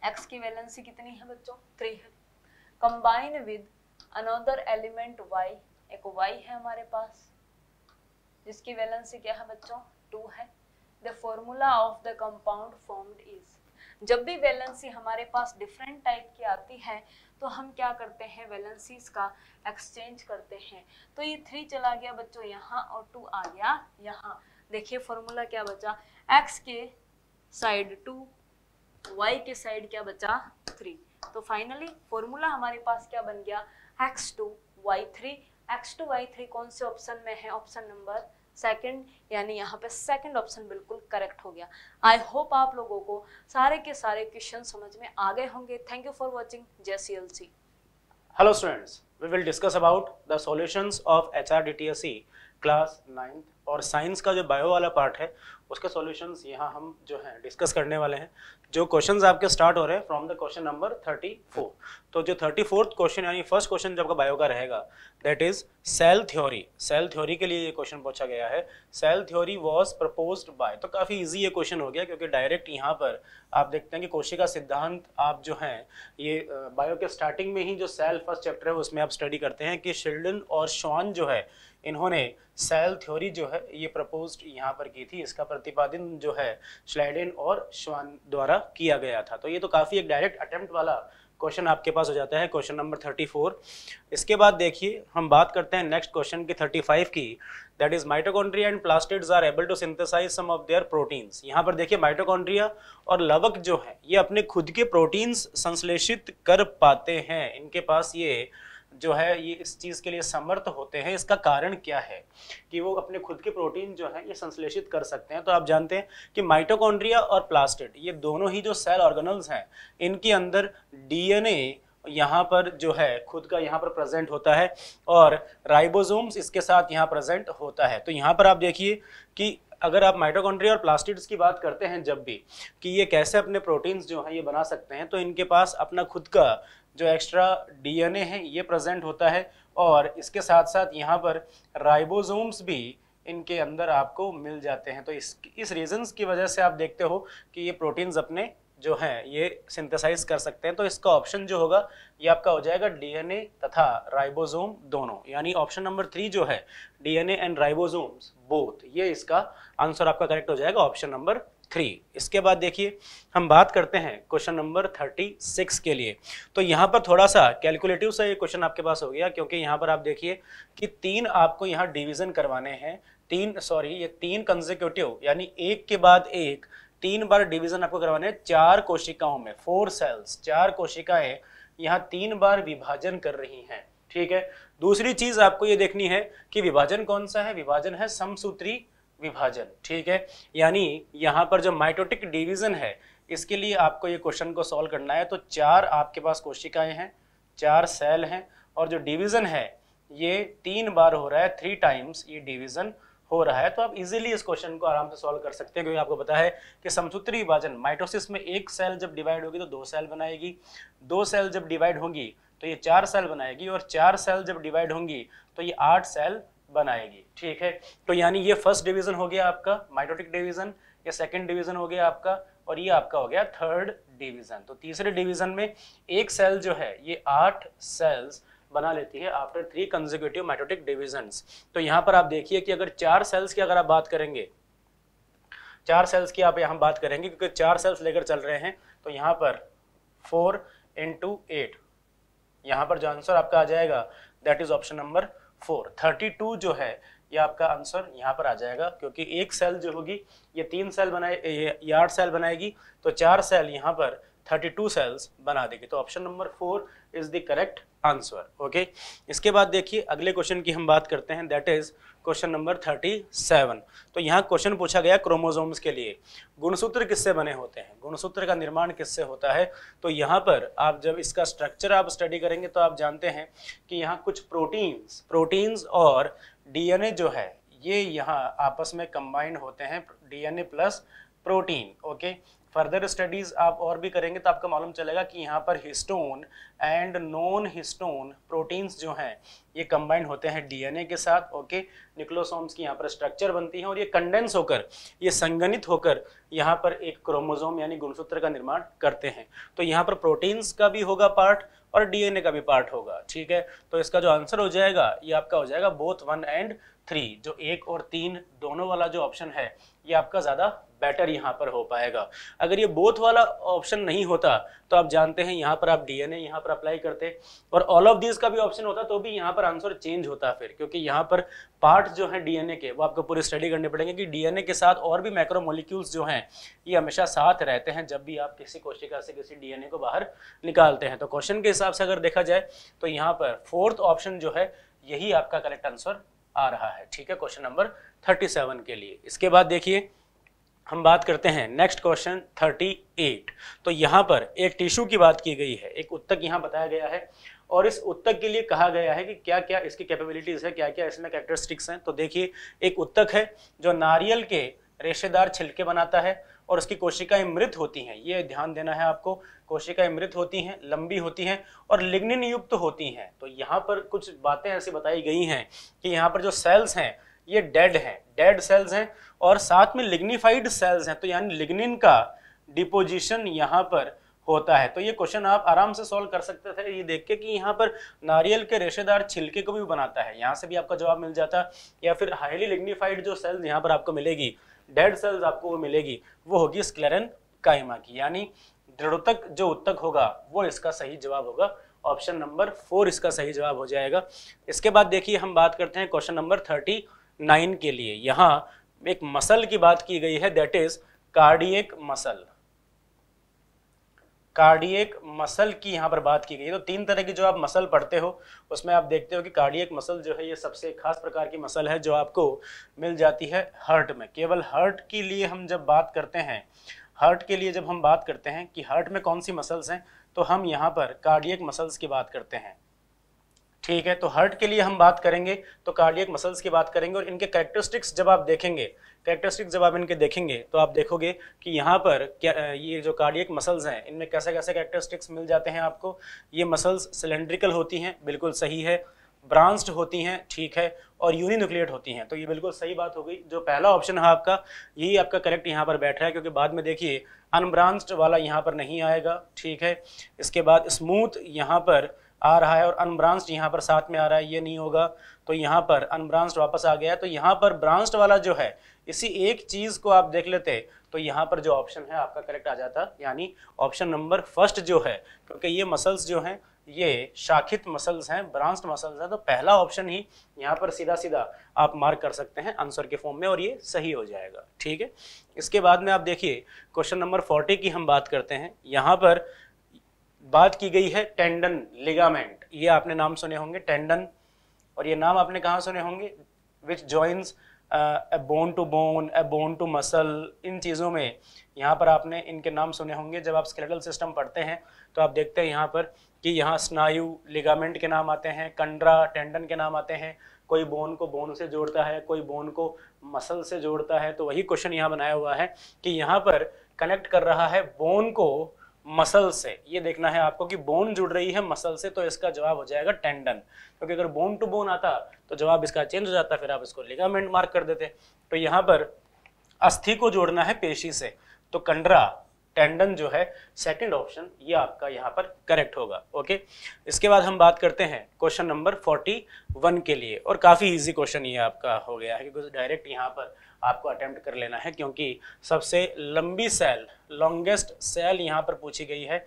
एक्स की वैलेंसी कितनी है बच्चों थ्री है combine with another element Y एक वाई है हमारे पास जिसकी वैलेंसी क्या है बच्चों टू है the formula of the compound formed is जब भी वैलेंसी हमारे पास डिफरेंट टाइप की आती है तो हम क्या करते हैं वैलेंसीज का एक्सचेंज करते हैं तो ये थ्री चला गया बच्चों यहाँ और टू आ गया यहाँ देखिए फॉर्मूला क्या बचा एक्स के साइड टू वाई के साइड क्या बचा थ्री तो फाइनली फॉर्मूला हमारे पास क्या बन गया X two Y three X two Y three कौन से ऑप्शन में है ऑप्शन नंबर सेकंड यानी यहाँ पे सेकंड ऑप्शन बिल्कुल करेक्ट हो गया आई होप आप लोगों को सारे के सारे क्वेश्चन समझ में आ गए होंगे थैंक यू फॉर वॉचिंग जय C L C hello students solution of H R D T S C class ninth और साइंस का जो बायो वाला पार्ट है उसके सॉल्यूशंस यहाँ हम जो हैं डिस्कस करने वाले हैं जो क्वेश्चंस आपके स्टार्ट हो रहे हैं from the question number thirty तो जो थर्टी फोर्थ क्वेश्चन यानी फर्स्ट क्वेश्चन जब बायो का रहेगा that is cell theory cell theory के लिए ये क्वेश्चन पूछा गया है cell theory was propose by तो काफ़ी ईजी ये क्वेश्चन हो गया क्योंकि डायरेक्ट यहाँ पर आप देखते हैं कि कोशिका सिद्धांत आप जो हैं ये बायो के स्टार्टिंग में ही जो सेल फर्स्ट चैप्टर है उसमें आप स्टडी करते हैं कि शिल्डन और शॉन जो है इन्होंने सेल थ्योरी जो है ये प्रपोज यहाँ पर की थी इसका प्रतिपादन जो है स्लाइडेन और श्वान द्वारा किया गया था तो ये तो काफ़ी एक डायरेक्ट अटेम्प्ट वाला क्वेश्चन आपके पास हो जाता है क्वेश्चन नंबर थर्टी फोर इसके बाद देखिए हम बात करते हैं नेक्स्ट क्वेश्चन की थर्टी फाइव की that is mitochondria and plastids are able to synthesize some of their proteins यहाँ पर देखिए माइटोकॉन्ड्रिया और लवक जो है ये अपने खुद के प्रोटीन्स संश्लेषित कर पाते हैं इनके पास ये जो है ये इस चीज़ के लिए समर्थ होते हैं इसका कारण क्या है कि वो अपने खुद के प्रोटीन जो है ये संश्लेषित कर सकते हैं तो आप जानते हैं कि माइटोकॉन्ड्रिया और प्लास्टिड ये दोनों ही जो सेल ऑर्गेनल्स हैं इनके अंदर डीएनए यहाँ पर जो है खुद का यहाँ पर प्रेजेंट होता है और राइबोसोम्स इसके साथ यहाँ प्रेजेंट होता है तो यहाँ पर आप देखिए कि अगर आप माइटोकॉन्ड्रिया और प्लास्टिड्स की बात करते हैं जब भी कि ये कैसे अपने प्रोटीन्स जो हैं ये बना सकते हैं तो इनके पास अपना खुद का जो एक्स्ट्रा डीएनए है ये प्रेजेंट होता है और इसके साथ साथ यहाँ पर राइबोजोम्स भी इनके अंदर आपको मिल जाते हैं तो इस इस रीजंस की वजह से आप देखते हो कि ये प्रोटीन्स अपने जो हैं ये सिंथेसाइज कर सकते हैं तो इसका ऑप्शन जो होगा ये आपका हो जाएगा डीएनए तथा राइबोसोम दोनों यानी ऑप्शन नंबर थ्री जो है डीएनए एंड राइबोसोम्स बोथ ये इसका आंसर आपका करेक्ट हो जाएगा ऑप्शन नंबर थ्री इसके बाद देखिए हम बात करते हैं क्वेश्चन नंबर थर्टी सिक्स के लिए तो यहाँ पर थोड़ा सा कैलकुलेटिव सा ये क्वेश्चन आपके पास हो गया क्योंकि यहाँ पर आप देखिए कि तीन आपको यहाँ डिवीजन करवाने हैं तीन सॉरी ये तीन कंजिक्यूटिव यानी एक के बाद एक तीन बार डिवीजन आपको करवाने चार कोशिकाओं में फोर सेल्स चार कोशिकाएं यहाँ तीन बार विभाजन कर रही हैं ठीक है दूसरी चीज आपको ये देखनी है कि विभाजन कौन सा है विभाजन है समसूत्री विभाजन ठीक है यानी यहाँ पर जो माइटोटिक डिवीजन है इसके लिए आपको ये क्वेश्चन को सॉल्व करना है तो चार आपके पास कोशिकाएं हैं चार सेल हैं और जो डिवीजन है ये तीन बार हो रहा है थ्री टाइम्स ये डिवीजन हो रहा है तो आप इजीली इस क्वेश्चन को आराम से सॉल्व कर सकते हैं क्योंकि आपको पता है कि समसूत्री विभाजन माइटोसिस में एक सेल जब डिवाइड होगी तो दो सेल बनाएगी दो सेल जब डिवाइड होंगी तो ये चार सेल बनाएगी और चार सेल जब डिवाइड होंगी तो ये आठ सेल बनाएगी ठीक है तो यानी ये फर्स्ट डिवीजन हो गया आपका माइटोटिक डिवीजन ये सेकंड डिवीजन हो गया आपका और ये आपका हो गया थर्ड डिवीजन तो तीसरे डिवीजन में एक सेल जो है ये आठ सेल्स बना लेती है after three consecutive mitotic division तो यहाँ पर आप देखिए कि अगर चार सेल्स की अगर आप बात करेंगे चार सेल्स की आप यहाँ बात करेंगे क्योंकि चार सेल्स लेकर चल रहे हैं तो यहाँ पर फोर इंटू एट यहाँ पर जो आंसर आपका आ जाएगा that is option number four thirty two जो है ये आपका आंसर यहाँ पर आ जाएगा क्योंकि एक सेल जो होगी ये तीन सेल बनाए ये आठ सेल बनाएगी तो चार सेल यहाँ पर थर्टी टू सेल्स बना देगी तो option number four is the correct answer okay इसके बाद देखिए अगले क्वेश्चन की हम बात करते हैं that is question number thirty seven तो यहाँ क्वेश्चन पूछा गया क्रोमोजोम्स के लिए गुणसूत्र किससे बने होते हैं गुणसूत्र का निर्माण किससे होता है तो यहाँ पर आप जब इसका स्ट्रक्चर आप स्टडी करेंगे तो आप जानते हैं कि यहाँ कुछ प्रोटीन्स प्रोटीन्स और डीएनए जो है ये यहाँ आपस में कंबाइंड होते हैं DNA plus protein okay further studies आप और भी करेंगे तो आपको मालूम चलेगा कि यहाँ पर histone and non histone proteins जो हैं ये कंबाइंड होते हैं डीएनए के साथ ओके निक्लोसोम्स की यहाँ पर स्ट्रक्चर बनती है और ये कंडेंस होकर ये संगनित होकर यहाँ पर एक क्रोमोजोम यानी गुणसूत्र का निर्माण करते हैं तो यहाँ पर प्रोटीन्स का भी होगा पार्ट और डीएनए का भी पार्ट होगा ठीक है तो इसका जो आंसर हो जाएगा ये आपका हो जाएगा बोथ वन एंड थ्री जो एक और तीन दोनों वाला जो ऑप्शन है ये आपका ज़्यादा बेटर यहाँ पर हो पाएगा अगर ये बोथ वाला ऑप्शन नहीं होता तो आप जानते हैं यहाँ पर आप डी एन ए यहाँ पर अप्लाई करते और ऑल ऑफ दिस का भी ऑप्शन होता तो भी यहाँ पर आंसर चेंज होता फिर क्योंकि यहाँ पर पार्ट जो है डी एन ए के वो आपको पूरे स्टडी करने पड़ेंगे कि डी एन ए के साथ और भी मैक्रोमोलिक्यूल्स जो हैं ये हमेशा साथ रहते हैं जब भी आप किसी कोशिका से किसी डी एन ए को बाहर निकालते हैं तो क्वेश्चन के हिसाब से अगर देखा जाए तो यहाँ पर फोर्थ ऑप्शन जो है यही आपका करेक्ट आंसर आ रहा है ठीक है क्वेश्चन नंबर थर्टी सेवन के लिए इसके बाद देखिए हम बात करते हैं नेक्स्ट क्वेश्चन थर्टी एट तो यहाँ पर एक टिश्यू की बात की गई है एक उत्तक यहाँ बताया गया है और इस उत्तक के लिए कहा गया है कि क्या क्या इसकी कैपेबिलिटीज़ है क्या क्या इसमें कैरेक्टरिस्टिक्स हैं तो देखिए एक उत्तक है जो नारियल के रेशेदार छिलके बनाता है और उसकी कोशिकाएं मृत होती हैं ये ध्यान देना है आपको कोशिकाएं मृत होती हैं लंबी होती हैं और लिग्निन युक्त होती हैं तो यहाँ पर कुछ बातें ऐसी बताई गई हैं कि यहाँ पर जो सेल्स हैं ये डेड हैं डेड सेल्स हैं और साथ में लिग्निफाइड सेल्स हैं तो यानी लिग्निन का डिपोजिशन यहाँ पर होता है तो ये क्वेश्चन आप आराम से सॉल्व कर सकते थे ये देख के कि यहाँ पर नारियल के रेशेदार छिलके को भी बनाता है यहाँ से भी आपका जवाब मिल जाता या फिर हाईली लिग्निफाइड जो सेल्स यहाँ पर आपको मिलेगी डेड सेल्स आपको वो मिलेगी वो होगी स्क्लेरन कायमा की यानी दृढ़ोतक जो उत्तक होगा वो इसका सही जवाब होगा ऑप्शन नंबर फोर इसका सही जवाब हो जाएगा इसके बाद देखिए हम बात करते हैं क्वेश्चन नंबर थर्टी नाइन के लिए यहाँ एक मसल की बात की गई है that is cardiac muscle cardiac muscle की यहाँ पर बात की गई है तो तीन तरह की जो आप मसल पढ़ते हो उसमें आप देखते हो कि कार्डियक मसल जो है ये सबसे खास प्रकार की मसल है जो आपको मिल जाती है हर्ट में केवल हर्ट के लिए हम जब बात करते हैं हर्ट के लिए जब हम बात करते हैं कि हर्ट में कौन सी मसल्स हैं तो हम यहाँ पर कार्डियक मसल्स की बात करते हैं ठीक है तो हर्ट के लिए हम बात करेंगे तो कार्डियक मसल्स की बात करेंगे और इनके कैरेक्टरिस्टिक्स जब आप देखेंगे कैरेक्टरिस्टिक जब आप इनके देखेंगे तो आप देखोगे कि यहाँ पर क्या ये जो कार्डियक मसल्स हैं इनमें कैसे कैसे कैरेक्टरिस्टिक्स मिल जाते हैं आपको ये मसल्स सिलेंड्रिकल होती हैं बिल्कुल सही है ब्रांच्ड होती हैं ठीक है और यूनिन्यूक्लिएट होती हैं तो ये बिल्कुल सही बात हो गई जो पहला ऑप्शन है आपका यही आपका करेक्ट यहाँ पर बैठ रहा है क्योंकि बाद में देखिए अनब्रांच्ड वाला यहाँ पर नहीं आएगा ठीक है इसके बाद स्मूथ यहाँ पर आ रहा है और अनब्रांच्ड यहाँ पर साथ में आ रहा है ये नहीं होगा तो यहाँ पर अनब्रांच्ड वापस आ गया तो यहाँ पर ब्रांच्ड वाला जो है किसी एक चीज को आप देख लेते तो यहाँ पर जो ऑप्शन है आपका करेक्ट आ जाता यानी ऑप्शन नंबर फर्स्ट जो है क्योंकि ये मसल्स जो हैं ये शाखित मसल्स हैं ब्रांच मसल्स हैं तो पहला ऑप्शन ही यहाँ पर सीधा सीधा आप मार्क कर सकते हैं आंसर के फॉर्म में और ये सही हो जाएगा ठीक है इसके बाद में आप देखिए क्वेश्चन नंबर फोर्टी की हम बात करते हैं यहाँ पर बात की गई है टेंडन लिगामेंट ये आपने नाम सुने होंगे टेंडन और ये नाम आपने कहाँ सुने होंगे which joins bone to bone a bone to muscle इन चीज़ों में यहाँ पर आपने इनके नाम सुने होंगे जब आप स्केलेटल सिस्टम पढ़ते हैं तो आप देखते हैं यहाँ पर कि यहाँ स्नायु लिगामेंट के नाम आते हैं कंड्रा टेंडन के नाम आते हैं कोई बोन को बोन से जोड़ता है कोई बोन को मसल से जोड़ता है तो वही क्वेश्चन यहाँ बनाया हुआ है कि यहाँ पर कनेक्ट कर रहा है बोन को मसल से ये देखना है आपको कि बोन जुड़ रही है मसल से तो इसका जवाब हो जाएगा टेंडन क्योंकि अगर बोन टू बोन आता तो जवाब इसका चेंज हो जाता फिर आप इसको लिगामेंट मार्क कर देते तो यहाँ पर अस्थि को जोड़ना है पेशी से तो कंडरा टेंडन जो है सेकंड ऑप्शन ये आपका यहाँ पर करेक्ट होगा ओके इसके बाद हम बात करते हैं क्वेश्चन नंबर वन के लिए और काफ़ी इजी क्वेश्चन ये आपका हो गया है क्योंकि डायरेक्ट यहाँ पर आपको अटेम्प्ट कर लेना है क्योंकि सबसे लंबी सेल लॉन्गेस्ट सेल यहाँ पर पूछी गई है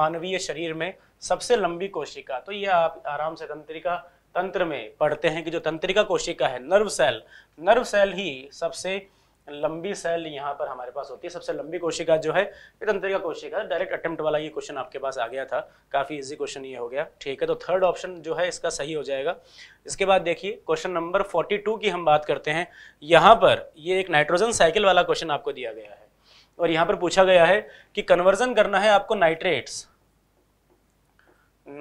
मानवीय शरीर में सबसे लंबी कोशिका तो ये आप आराम से तंत्रिका तंत्र में पढ़ते हैं कि जो तंत्रिका कोशिका है नर्व सेल नर्व सेल ही सबसे लंबी सेल यहाँ पर हमारे पास होती है सबसे लंबी कोशिका जो है तंत्रिका कोशिका डायरेक्ट अटेम्प्ट वाला ये क्वेश्चन आपके पास आ गया था काफ़ी इजी क्वेश्चन ये हो गया ठीक है तो थर्ड ऑप्शन जो है इसका सही हो जाएगा इसके बाद देखिए क्वेश्चन नंबर 42 की हम बात करते हैं यहाँ पर ये एक नाइट्रोजन साइकिल वाला क्वेश्चन आपको दिया गया है और यहाँ पर पूछा गया है कि कन्वर्जन करना है आपको नाइट्रेट्स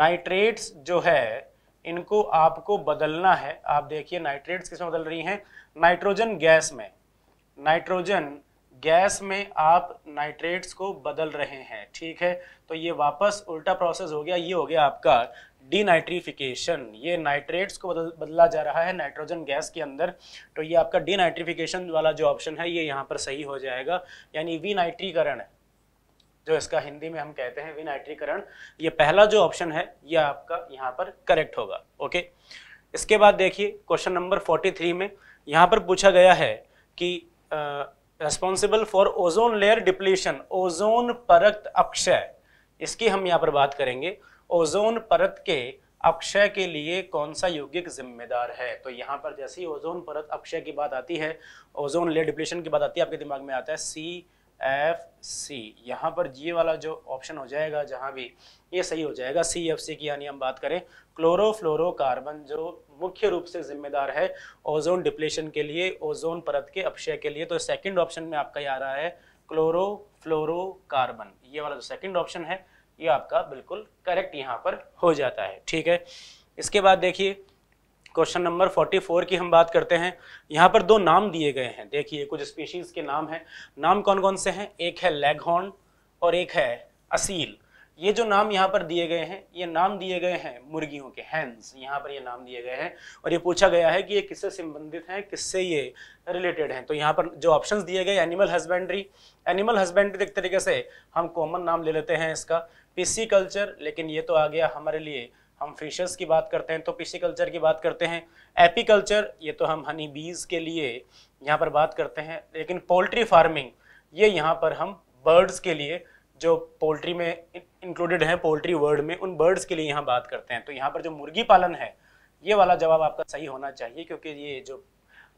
नाइट्रेट्स जो है इनको आपको बदलना है आप देखिए नाइट्रेट्स किसमें बदल रही हैं नाइट्रोजन गैस में नाइट्रोजन गैस में आप नाइट्रेट्स को बदल रहे हैं ठीक है तो ये वापस उल्टा प्रोसेस हो गया ये हो गया आपका डीनाइट्रिफिकेशन ये नाइट्रेट्स को बदल, बदला जा रहा है नाइट्रोजन गैस के अंदर तो ये आपका डीनाइट्रिफिकेशन वाला जो ऑप्शन है ये यहाँ पर सही हो जाएगा यानी विनाइट्रीकरण जो इसका हिंदी में हम कहते हैं विनाइट्रीकरण ये पहला जो ऑप्शन है ये आपका यहाँ पर करेक्ट होगा ओके इसके बाद देखिए क्वेश्चन नंबर फोर्टी में यहाँ पर पूछा गया है कि responsible for ozone layer depletion ozone परत अक्षय इसकी हम यहाँ पर बात करेंगे ओजोन परत के अक्षय के लिए कौन सा यौगिक जिम्मेदार है तो यहाँ पर जैसे ही ओजोन परत अक्षय की बात आती है ओजोन लेयर डिप्लीशन की बात आती है आपके दिमाग में आता है सी एफ सी यहाँ पर जी वाला जो ऑप्शन हो जाएगा जहाँ भी ये सही हो जाएगा सी एफ सी की यानी हम बात करें क्लोरोफ्लोरोकार्बन जो मुख्य रूप से जिम्मेदार है ओजोन डिप्लेशन के लिए ओजोन परत के अपशय के लिए तो सेकंड ऑप्शन में आपका ये आ रहा है क्लोरोफ्लोरोकार्बन ये वाला जो सेकंड ऑप्शन है ये आपका बिल्कुल करेक्ट यहाँ पर हो जाता है ठीक है इसके बाद देखिए क्वेश्चन नंबर 44 की हम बात करते हैं यहाँ पर दो नाम दिए गए हैं देखिए कुछ स्पीशीज़ के नाम हैं नाम कौन कौन से हैं एक है लेगहॉर्न और एक है असील ये जो नाम यहाँ पर दिए गए हैं ये नाम दिए गए हैं मुर्गियों के हैंस यहाँ पर ये नाम दिए गए हैं और ये पूछा गया है कि ये किससे संबंधित हैं किससे ये रिलेटेड हैं तो यहाँ पर जो ऑप्शंस दिए गए एनिमल हस्बेंड्री एनिमल हस्बेंड्री एक तरीके से हम कॉमन नाम ले लेते हैं इसका पीसी कल्चर लेकिन ये तो आ गया हमारे लिए हम फिशेस की बात करते हैं तो पिशिकल्चर की बात करते हैं एपीकल्चर ये तो हम हनी बीज के लिए यहाँ पर बात करते हैं लेकिन पोल्ट्री फार्मिंग ये यहाँ पर हम बर्ड्स के लिए जो पोल्ट्री में इंक्लूडेड है पोल्ट्री वर्ल्ड में उन बर्ड्स के लिए यहाँ बात करते हैं तो यहाँ पर जो मुर्गी पालन है ये वाला जवाब आपका सही होना चाहिए क्योंकि ये जो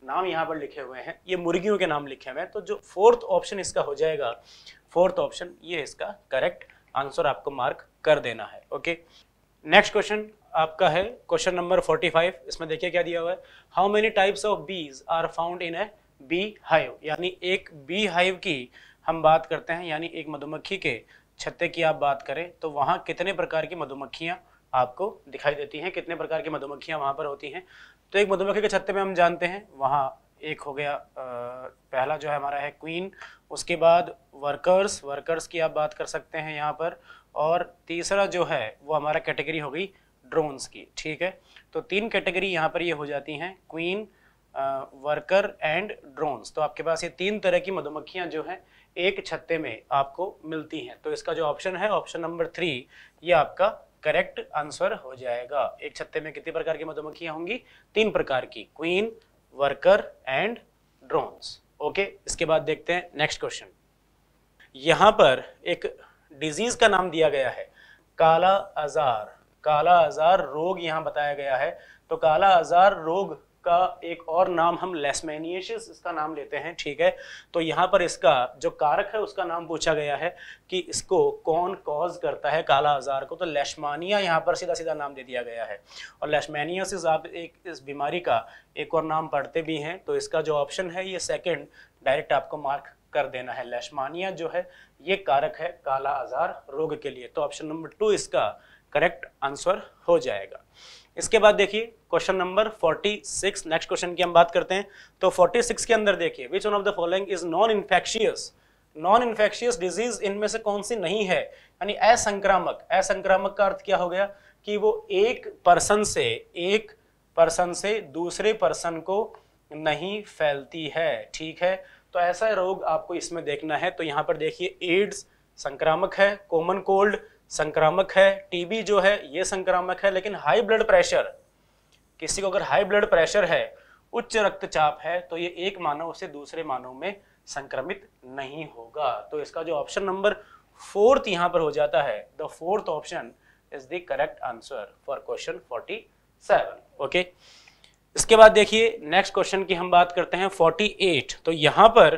नाम यहाँ पर लिखे हुए हैं ये मुर्गियों के नाम लिखे हुए हैं तो जो फोर्थ ऑप्शन इसका हो जाएगा फोर्थ ऑप्शन ये इसका करेक्ट आंसर आपको मार्क कर देना है ओके नेक्स्ट क्वेश्चन आपका है क्वेश्चन नंबर 45 इसमें देखिए क्या दिया हुआ है how many types of bees are found in a bee hive यानी एक बी हाइव की हम बात करते हैं यानी एक मधुमक्खी के छत्ते की आप बात करें तो वहाँ कितने प्रकार की मधुमक्खियाँ आपको दिखाई देती हैं कितने प्रकार की मधुमक्खियाँ वहाँ पर होती हैं तो एक मधुमक्खी के छत्ते में हम जानते हैं वहाँ एक हो गया आ, पहला जो है हमारा है क्वीन उसके बाद वर्कर्स वर्कर्स की आप बात कर सकते हैं यहाँ पर और तीसरा जो है वो हमारा कैटेगरी हो गई ड्रोन्स की ठीक है तो तीन कैटेगरी यहाँ पर ये हो जाती हैं क्वीन वर्कर एंड ड्रोन्स तो आपके पास ये तीन तरह की मधुमक्खियाँ जो हैं एक छत्ते में आपको मिलती हैं तो इसका जो ऑप्शन है ऑप्शन नंबर थ्री ये आपका करेक्ट आंसर हो जाएगा एक छत्ते में कितनी प्रकार की मधुमक्खियाँ होंगी तीन प्रकार की queen worker and drones okay इसके बाद देखते हैं नेक्स्ट क्वेश्चन यहाँ पर एक डिजीज का नाम दिया गया है काला आजार काला आजार रोग यहाँ बताया गया है तो काला आजार रोग का एक और नाम हम लेसमेनियशिस इसका नाम लेते हैं ठीक है तो यहाँ पर इसका जो कारक है उसका नाम पूछा गया है कि इसको कौन कॉज करता है काला आजार को तो लेशमानिया यहाँ पर सीधा सीधा नाम दे दिया गया है और लेशमेनियसिस आप एक इस बीमारी का एक और नाम पढ़ते भी हैं तो इसका जो ऑप्शन है ये सेकेंड डायरेक्ट आपको मार्क कर देना है लेशमानिया जो है ये कारक है काला आजार रोग के लिए तो ऑप्शन नंबर टू इसका करेक्ट आंसर हो जाएगा इसके बाद देखिए क्वेश्चन नंबर 46 नेक्स्ट क्वेश्चन की हम बात करते हैं तो 46 के अंदर देखिए which one of the following is non infectious non infectious disease इनमें से कौन सी नहीं है यानी असंक्रामक असंक्रामक का अर्थ क्या हो गया कि वो एक पर्सन से एक पर्सन से दूसरे पर्सन को नहीं फैलती है ठीक है तो ऐसा रोग आपको इसमें देखना है तो यहाँ पर देखिए एड्स संक्रामक है कॉमन कोल्ड संक्रामक है टीबी जो है ये संक्रामक है लेकिन हाई ब्लड प्रेशर किसी को अगर हाई ब्लड प्रेशर है उच्च रक्तचाप है तो ये एक मानव से दूसरे मानव में संक्रमित नहीं होगा तो इसका जो ऑप्शन नंबर फोर्थ यहाँ पर हो जाता है the fourth option is the correct answer for question forty seven okay इसके बाद देखिए नेक्स्ट क्वेश्चन की हम बात करते हैं 48 तो यहां पर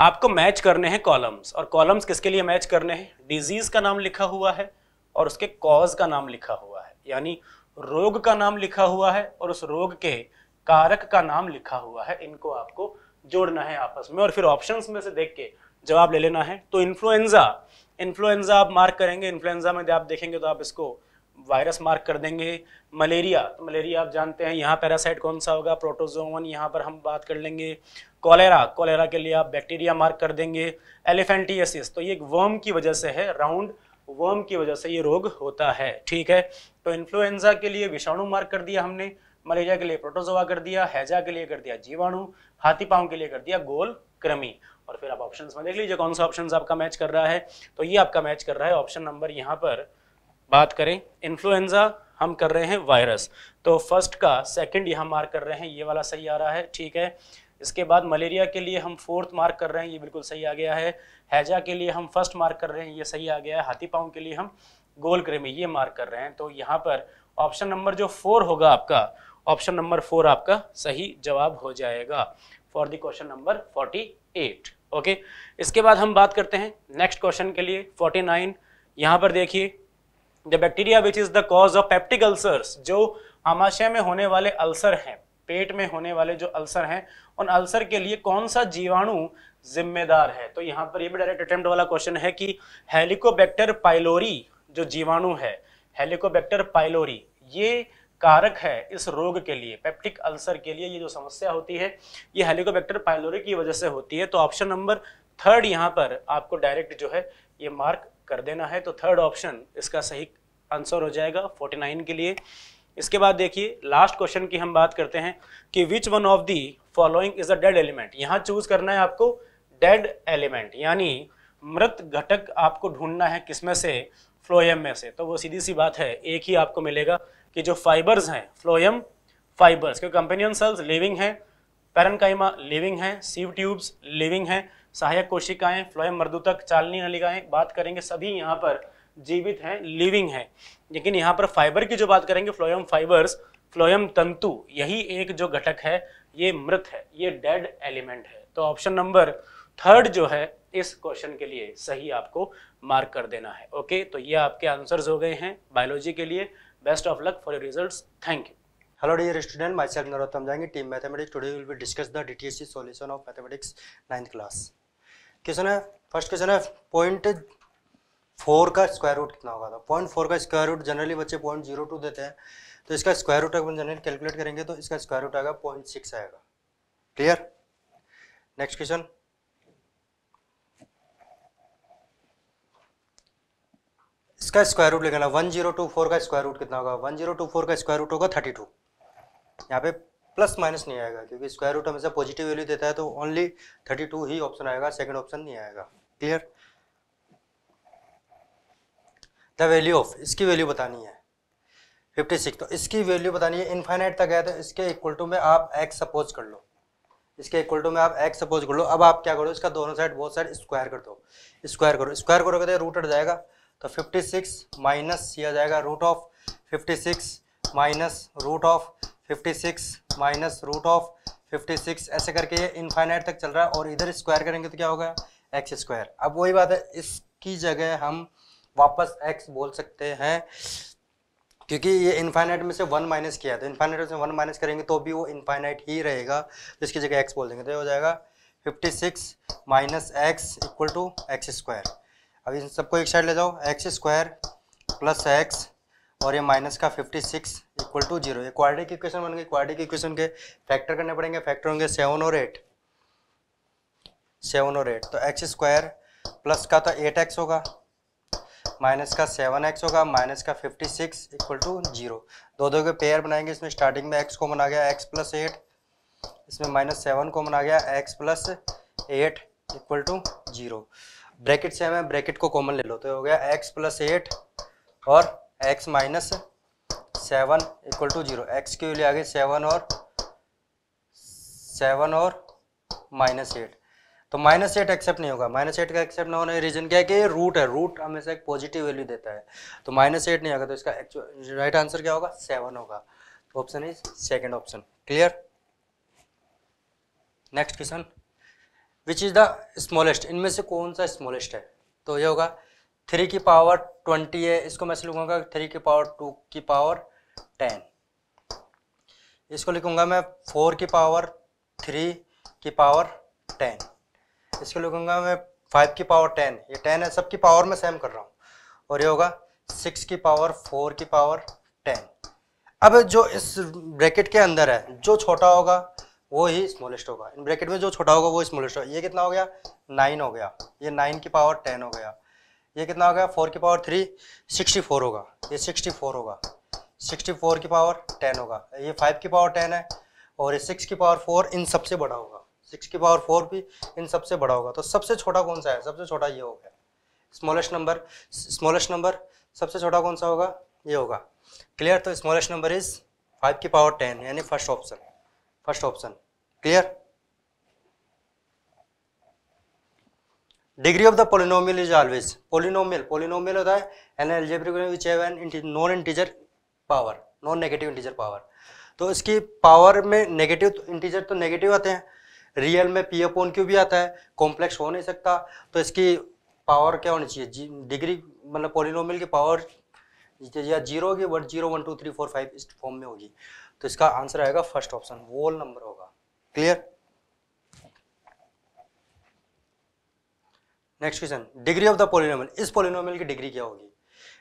आपको मैच करने हैं कॉलम्स और कॉलम्स किसके लिए मैच करने हैं डिजीज का नाम लिखा हुआ है और उसके कॉज का नाम लिखा हुआ है यानी रोग का नाम लिखा हुआ है और उस रोग के कारक का नाम लिखा हुआ है इनको आपको जोड़ना है आपस में और फिर ऑप्शंस में से देख के जवाब ले लेना है तो इन्फ्लुएंजा इन्फ्लुएंजा आप मार्क करेंगे इन्फ्लुएंजा में आप देखेंगे तो आप इसको वायरस मार्क कर देंगे मलेरिया तो मलेरिया आप जानते हैं यहाँ पैरासाइट कौन सा होगा प्रोटोजोवन यहाँ पर हम बात कर लेंगे कॉलेरा कॉलेरा के लिए आप बैक्टीरिया मार्क कर देंगे एलिफेंटियसिस तो ये एक वर्म की वजह से है राउंड वर्म की वजह से ये रोग होता है ठीक है तो इन्फ्लुएंजा के लिए विषाणु मार्क कर दिया हमने मलेरिया के लिए प्रोटोजोवा कर दिया हैजा के लिए कर दिया जीवाणु हाथी पाँव के लिए कर दिया गोल क्रमी और फिर आप ऑप्शंस में देख लीजिए कौन सा ऑप्शंस आपका मैच कर रहा है तो ये आपका मैच कर रहा है ऑप्शन नंबर यहाँ पर बात करें इन्फ्लुएंजा हम कर रहे हैं वायरस तो फर्स्ट का सेकंड यहाँ मार्क कर रहे हैं ये वाला सही आ रहा है ठीक है इसके बाद मलेरिया के लिए हम फोर्थ मार्क कर रहे हैं ये बिल्कुल सही आ गया है हैजा के लिए हम फर्स्ट मार्क कर रहे हैं ये सही आ गया है हाथी पाँव के लिए हम गोल ग्रेमी ये मार्क कर रहे हैं तो यहाँ पर ऑप्शन नंबर जो फोर होगा आपका ऑप्शन नंबर फोर आपका सही जवाब हो जाएगा for the question number forty eight okay इसके बाद हम बात करते हैं नेक्स्ट क्वेश्चन के लिए फोर्टी नाइन यहाँ पर देखिए the bacteria which is the cause of peptic ulcers जो आमाशय में होने वाले अल्सर हैं पेट में होने वाले जो अल्सर हैं उन अल्सर के लिए कौन सा जीवाणु जिम्मेदार है तो यहाँ पर ये भी डायरेक्ट अटेम्प्ट वाला क्वेश्चन है कि हेलिकोबैक्टर पाइलोरी जो जीवाणु है हेलिकोबैक्टर पाइलोरी ये कारक है इस रोग के लिए पेप्टिक अल्सर के लिए ये जो समस्या होती है ये हेलिकोबैक्टर पाइलोरी की वजह से होती है तो ऑप्शन नंबर थर्ड यहाँ पर आपको डायरेक्ट जो है ये मार्क कर देना है तो थर्ड ऑप्शन इसका सही आंसर हो जाएगा 49 के लिए इसके बाद देखिए लास्ट क्वेश्चन की हम बात करते हैं कि which one of the following is a dead element यहाँ चूज करना है आपको डेड एलिमेंट यानी मृत घटक आपको ढूंढना है किसमें से फ्लोएम में से तो वो सीधी सी बात है एक ही आपको मिलेगा कि जो फाइबर्स हैं फ्लोएम फाइबर्स क्योंकि कंपेनियन सेल्स लिविंग है पेरनकाइमा लिविंग है सीव ट्यूब्स लिविंग है सहायक कोशिकाएं फ्लोएम मृदुतक चालनी नलिकाएं बात करेंगे सभी यहाँ पर जीवित हैं लिविंग हैं लेकिन यहाँ पर फाइबर की जो बात करेंगे फ्लोएम फाइबर्स फ्लोएम तंतु यही एक जो घटक है ये मृत है ये डेड एलिमेंट है तो ऑप्शन नंबर थर्ड जो है इस क्वेश्चन के लिए सही आपको मार्क कर देना है ओके तो ये आपके आंसर्स हो गए हैं बायोलॉजी के लिए best of luck for your results thank you hello dear student myself self Narottam team team mathematics today will be discuss the DTSC solution of mathematics ninth class question है first question है point four का square root कितना होगा तो point four का square root generally बच्चे point zero two देते हैं तो इसका स्क्वायर रूट अगर जनरली कैलकुलेट करेंगे तो इसका स्क्वायर रूट आएगा पॉइंट सिक्स आएगा क्लियर नेक्स्ट क्वेश्चन इसका स्क्वायर रूट लिखना वन जीरो टू फोर का स्क्वायर रूट कितना होगा वन जीरो टू फोर का स्क्वायर रूट होगा थर्टी टू यहाँ पे प्लस माइनस नहीं आएगा क्योंकि स्क्वायर रूट हमेशा पॉजिटिव वैल्यू देता है तो ओनली थर्टी टू ही ऑप्शन आएगा सेकंड ऑप्शन नहीं आएगा क्लियर द वैल्यू ऑफ इसकी वैल्यू बतानी है फिफ्टी सिक्स तो इसकी वैल्यू बतानी है इन्फाइनाइट तक गया तो इसके इक्वल टू में आप एक्स सपोज कर लो इसके इक्वल टू में आप एक्स सपोज कर लो अब आप क्या करो इसका दोनों साइड बहुत साइड स्क्वायर कर दो स्क्वायर करो स्क्वायर करोगे तो रूट हट जाएगा तो 56 सिक्स माइनस किया जाएगा root of 56 six minus root of fifty six minus root of fifty six ऐसे करके ये इनफाइनाइट तक चल रहा है और इधर स्क्वायर करेंगे तो क्या होगा एक्स स्क्वायर अब वही बात है इसकी जगह हम वापस एक्स बोल सकते हैं क्योंकि ये इन्फाइनाइट में से वन माइनस किया तो इन्फाइनाइट में से वन माइनस करेंगे तो भी वो इन्फाइनाइट ही रहेगा तो इसकी जगह एक्स बोल देंगे तो ये हो जाएगा fifty six minus x equal to x square अब इन सबको एक साइड ले जाओ एक्स स्क्वायर प्लस एक्स और ये माइनस का 56 सिक्स इक्वल टू जीरो ये क्वाड्रेटिक इक्वेशन बन गई क्वाड्रेटिक इक्वेशन के फैक्टर करने पड़ेंगे फैक्टर होंगे सेवन और एट सेवन और एट तो एक्स स्क्वायर प्लस का तो एट एक्स होगा माइनस का सेवन एक्स होगा माइनस का fifty six equal to zero दो दो के पेयर बनाएंगे इसमें स्टार्टिंग में एक्स को मना गया एक्स प्लस एट इसमें माइनस सेवन को मना गया x plus eight equal to zero bracket से हमें ब्रैकेट को कॉमन ले लो तो हो गया एक्स प्लस एट और x minus seven equal to zero x के लिए आगे सेवन और सेवन और माइनस एट तो माइनस एट एक्सेप्ट नहीं होगा माइनस एट का एक्सेप्ट ना होने का रीजन क्या है कि ये रूट है रूट हमेशा एक पॉजिटिव वैल्यू देता है तो माइनस एट नहीं आएगा तो इसका एक्चुअल राइट आंसर क्या होगा सेवन होगा तो option is second option clear next question which is the smallest इनमें से कौन सा स्मॉलेस्ट है तो ये होगा थ्री की पावर ट्वेंटी है इसको मैं से लिखूंगा थ्री की पावर टू की पावर टेन इसको लिखूंगा मैं फोर की पावर थ्री की पावर टेन इसको लिखूंगा मैं फाइव की पावर टेन ये टेन है सबकी पावर में सेम कर रहा हूँ और ये होगा सिक्स की पावर फोर की पावर टेन अब जो इस ब्रैकेट के अंदर है जो छोटा होगा वो ही स्मॉलेस्ट होगा इन ब्रैकेट में जो छोटा होगा वो स्मॉलेस्ट होगा ये कितना हो गया नाइन हो गया ये नाइन की पावर टेन हो गया ये कितना हो गया फोर की पावर थ्री सिक्सटी फोर होगा ये सिक्सटी फोर होगा सिक्सटी फोर की पावर टेन होगा ये फाइव की पावर टेन है और ये सिक्स की पावर फोर इन सबसे बड़ा होगा सिक्स की पावर फोर भी इन सबसे बड़ा होगा तो सबसे छोटा कौन सा है सबसे छोटा ये हो गया स्मॉलेस्ट नंबर स्मॉलेस्ट नंबर सबसे छोटा कौन सा होगा ये होगा क्लियर तो स्मॉलेस्ट नंबर इज फाइव की पावर टेन यानी first option first option clear degree of the polynomial is always polynomial polynomial होता है an algebraic which have an non integer power non negative integer power तो इसकी power में negative तो, integer तो negative आते हैं रियल में पी ओन क्यू भी आता है कॉम्प्लेक्स हो नहीं सकता तो इसकी पावर क्या होनी चाहिए जी डिग्री मतलब पोलिनोमियल की पावर या जीरो होगी one zero one two three four five इस फॉर्म में होगी तो इसका आंसर आएगा फर्स्ट ऑप्शन वोल नंबर होगा clear next question degree of the polynomial इस पोलिनोमल की डिग्री क्या होगी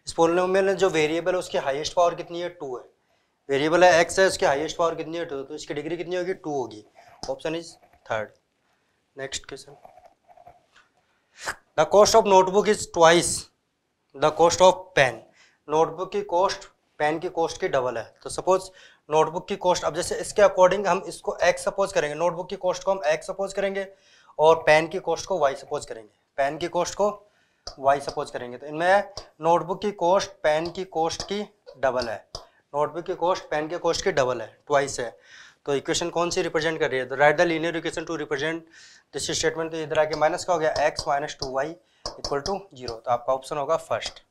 इस पोलिनोमल जो वेरिएबल है उसकी हाइएस्ट पावर कितनी है टू है वेरिएबल है एक्स है उसकी हाइएस्ट पावर कितनी है टू तो इसकी डिग्री कितनी होगी टू होगी option is third next question the cost of notebook is twice the cost of pen notebook की कॉस्ट पेन की कॉस्ट की डबल है तो सपोज नोटबुक की कॉस्ट अब जैसे इसके अकॉर्डिंग हम इसको एक्स सपोज करेंगे नोटबुक की कॉस्ट को हम एक्स सपोज करेंगे और पेन की कॉस्ट को वाई सपोज करेंगे पेन की कॉस्ट को वाई सपोज करेंगे तो इनमें नोटबुक की कॉस्ट पेन की कॉस्ट की डबल है नोटबुक की कॉस्ट पेन के कॉस्ट की डबल है ट्वाइस है तो इक्वेशन कौन सी रिप्रेजेंट कर रही है तो write the linear equation to represent this statement तो इधर आके माइनस का हो गया x minus two y equal to zero तो आपका ऑप्शन होगा फर्स्ट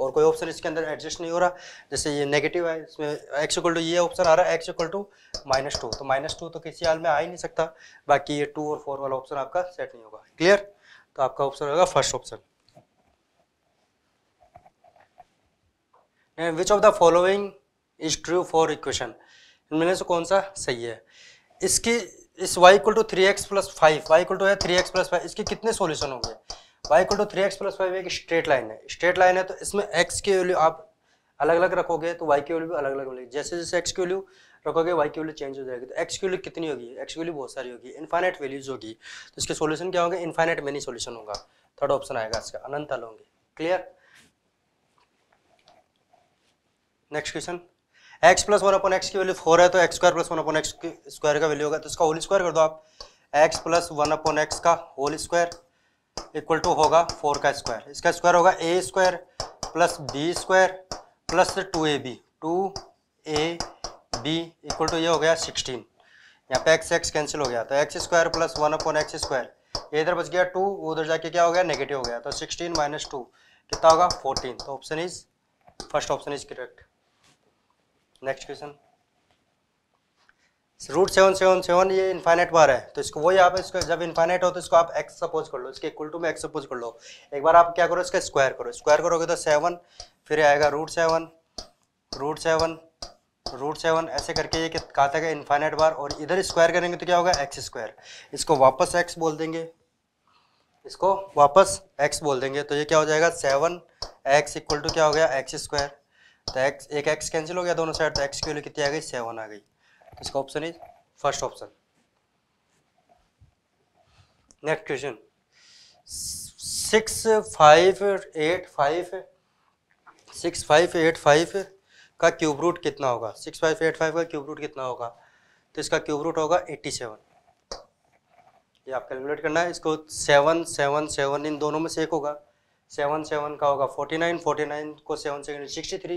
और कोई ऑप्शन इसके अंदर एडजस्ट नहीं हो रहा जैसे ये नेगेटिव है इसमें एक्स इक्वल टू ये ऑप्शन आ रहा है x equal to minus two तो माइनस टू तो किसी हाल में आ ही नहीं सकता बाकी ये टू और फोर वाला ऑप्शन आपका सेट नहीं होगा क्लियर तो आपका ऑप्शन होगा first option which of the following is true for equation इनमें से कौन सा सही है इसकी इस y equal to three x plus five y equal to है थ्री एक्स प्लस फाइव इसके कितने सोल्यूशन होंगे y equal to three x plus five एक स्ट्रेट लाइन है स्ट्रेट लाइन है तो इसमें x की वैल्यू आप अलग अलग रखोगे तो y की वैल्यू भी अलग अलग मिलेगी जैसे जैसे x की वैल्यू रखोगे वाई की वैल्यू चेंज हो जाएगी तो एक्स की वैल्यू कितनी होगी एक्स की वैल्यू बहुत सारी होगी इन्फाइनाइट वैल्यूज होगी तो इसके सोल्यूशन क्या होंगे इन्फाइनाइट मेनी सोल्यूशन होगा थर्ड ऑप्शन आएगा इसका अनंत हल होंगे clear next question x plus one upon x की वैल्यू फोर है तो x square plus one upon x square का वैल्यू होगा तो इसका होल स्क्वायर कर दो आप x plus one upon x का होल स्क्वायर इक्वल टू होगा फोर का स्क्वायर इसका स्क्वायर होगा a square plus b square plus two a B two a b equal to ये हो गया सिक्सटीन यहाँ पे एक्स एक्स कैंसिल हो गया तो x square plus one upon x square इधर बच गया टू उधर जाके क्या हो गया नेगेटिव हो गया तो सिक्सटीन माइनस टू कितना होगा फोर्टीन तो option is first option is correct next question root seven seven seven ये इन्फाइनेट बार है तो इसको वही आप इसको जब इन्फाइनेट हो तो इसको आप एक्स सपोज कर लो इसके इक्वल टू में एक्स सपोज कर लो एक बार आप क्या करो इसका स्क्वायर करो स्क्वायर करोगे तो सेवन फिर आएगा root seven root seven root seven ऐसे करके ये घातक है इन्फाइनेट बार और इधर स्क्वायर करेंगे तो क्या होगा एक्स स्क्वायर इसको वापस एक्स बोल देंगे इसको वापस एक्स बोल देंगे तो ये क्या हो जाएगा सेवन एक्स इक्वल टू क्या हो गया एक्स स्क्वायर तो एक्स एक एक्स कैंसिल हो गया दोनों साइड तो एक्स की वैल्यू कितनी आ गई सेवन आ गई तो इसका option is first option next question six five eight five six five eight five का क्यूब रूट कितना होगा सिक्स फाइव एट फाइव का क्यूब रूट कितना होगा तो इसका क्यूब रूट होगा एट्टी सेवन ये आप कैलकुलेट करना है इसको सेवन सेवन सेवन इन दोनों में से एक होगा सेवन सेवन का होगा फोर्टी नाइन फोर्टी नाइन को सेवन सेवन सिक्सटी थ्री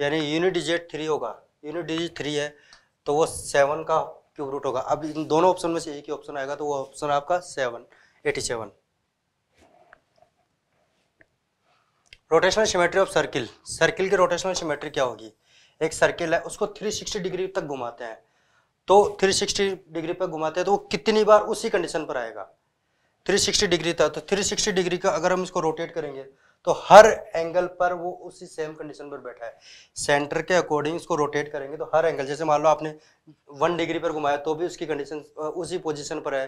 यानी यूनिट डिजिट थ्री होगा यूनिट डिजिट थ्री है तो वो सेवन का क्यूब रूट होगा अब इन दोनों ऑप्शन में से एक ही ऑप्शन आएगा तो वो ऑप्शन आपका seven eighty seven rotational symmetry of circle circle की रोटेशनल सिमेट्री क्या होगी एक सर्किल है उसको 360 डिग्री तक घुमाते हैं तो 360 डिग्री पर घुमाते हैं तो वो कितनी बार उसी कंडीशन पर आएगा 360 डिग्री था तो 360 डिग्री का अगर हम इसको रोटेट करेंगे तो हर एंगल पर वो उसी सेम कंडीशन पर बैठा है सेंटर के अकॉर्डिंग इसको रोटेट करेंगे तो हर एंगल जैसे मान लो आपने वन डिग्री पर घुमाया तो भी उसकी कंडीशन उसी पोजीशन पर है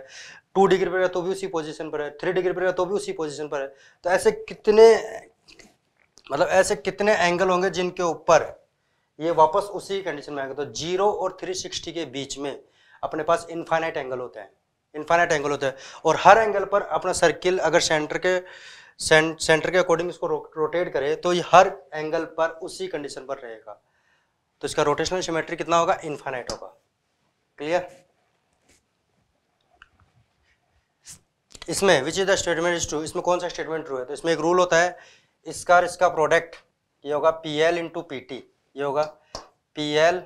टू डिग्री पर है तो भी उसी पोजीशन पर है थ्री डिग्री पर है तो भी उसी पोजीशन पर है तो ऐसे कितने मतलब ऐसे कितने एंगल होंगे जिनके ऊपर ये वापस उसी कंडीशन में आएगा तो जीरो और थ्री सिक्सटी के बीच में अपने पास इन्फाइनाइट एंगल होते हैं इन्फाइनाइट एंगल होते हैं और हर एंगल पर अपना सर्किल अगर सेंटर के सेंटर के अकॉर्डिंग इसको रोटेट करे तो ये हर एंगल पर उसी कंडीशन पर रहेगा तो इसका रोटेशनल सिमेट्री कितना होगा इन्फाइनाइट होगा क्लियर इसमें which is the statement is true इसमें कौन सा स्टेटमेंट ट्रू है तो इसमें एक रूल होता है इसका और इसका प्रोडक्ट ये होगा P L into P T ये होगा P L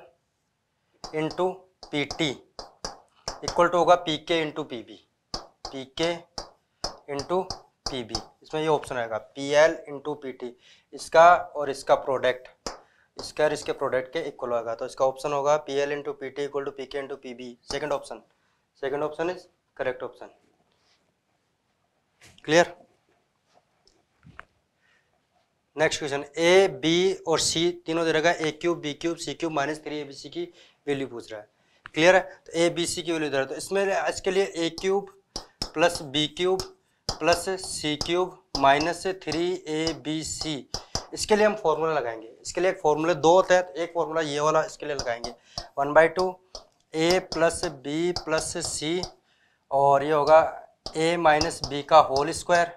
into P T equal to होगा P K into P B P K into P B इसमें ये ऑप्शन आएगा P L into P T इसका और इसका प्रोडक्ट इसके और इसके प्रोडक्ट के इक्वल होगा तो इसका ऑप्शन होगा P L into P T equal to P K into P B second option second option is correct option clear next question A B और सी तीनों दे रखा है A cube B cube C cube minus three A B C की value पूछ रहा है clear है तो ए बी सी की वैल्यू दे रहा है तो इसमें इसके लिए a cube plus b cube plus c cube minus three A B c इसके लिए हम फॉर्मूला लगाएंगे इसके लिए एक फॉर्मूला दो होता है तो एक फॉर्मूला ये वाला इसके लिए लगाएंगे one by two a plus b plus c और ये होगा ए माइनस बी का whole square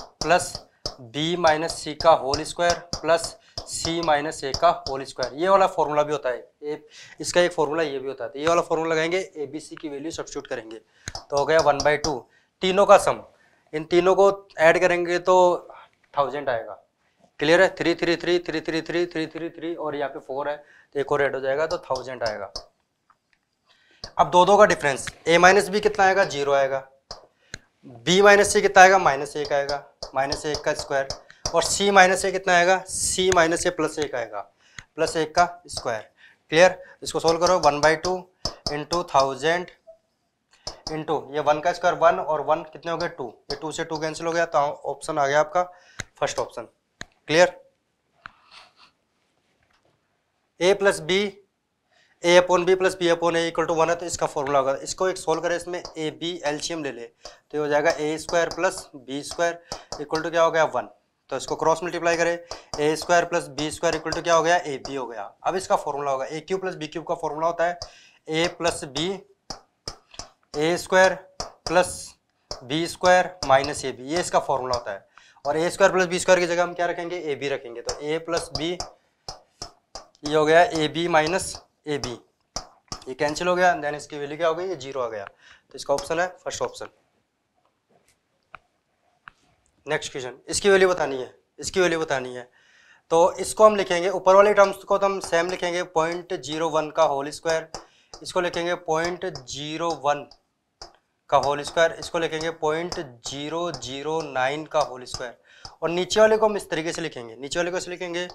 plus b minus c का whole square plus c minus a का होल स्क्वायर ये वाला फॉर्मूला भी होता है ए इसका एक फॉर्मूला ये भी होता है तो ये वाला फॉर्मूला लगाएंगे ए बी सी की वैल्यू सब्सिट्यूट करेंगे तो हो गया वन बाई टू तीनों का सम इन तीनों को ऐड करेंगे तो थाउजेंड आएगा क्लियर है three three three three three three three three three और यहाँ पे फोर है तो एक और ऐड हो जाएगा तो थाउजेंड आएगा अब दो दो का डिफरेंस ए माइनस बी कितना आएगा जीरो आएगा बी माइनस ए कितना आएगा माइनस एक आएगा माइनस एक का स्क्वायर और सी माइनस ए कितना आएगा सी माइनस ए प्लस एक आएगा प्लस एक का स्क्वायर क्लियर इसको सोल्व करो one by two into thousand into ये वन का स्क्वायर वन और वन कितने हो गए टू ये टू से टू कैंसिल हो गया तो ऑप्शन आ गया आपका first option clear a plus b a upon b plus b upon equal to one है तो इसका फॉर्मूला होगा इसको एक सोल्व करें इसमें ए बी एल्शियम ले ले तो हो जाएगा a square plus b square equal to क्या हो गया वन तो इसको क्रॉस मल्टीप्लाई करें a square plus b square equal to क्या हो गया ए बी हो गया अब इसका फॉर्मूला होगा a cube plus b cube का फॉर्मूला होता है a plus b a square plus b square minus a b ये इसका फॉर्मूला होता है और a square plus b square की जगह हम क्या रखेंगे ए बी रखेंगे तो ए प्लस बी ये हो गया a b minus a b ये कैंसिल हो गया देन इसकी वैल्यू क्या हो गई ये जीरो आ गया तो इसका ऑप्शन है फर्स्ट ऑप्शन नेक्स्ट क्वेश्चन इसकी वैल्यू बतानी है इसकी वैल्यू बतानी है तो इसको हम लिखेंगे ऊपर वाले टर्म्स को तो हम सेम लिखेंगे पॉइंट जीरो वन का होल स्क्वायर इसको लिखेंगे पॉइंट जीरो वन का होल स्क्वायर इसको लिखेंगे पॉइंट जीरो जीरो नाइन का होल स्क्वायर और नीचे वाले को हम इस तरीके से लिखेंगे नीचे वाले को इसे लिखेंगे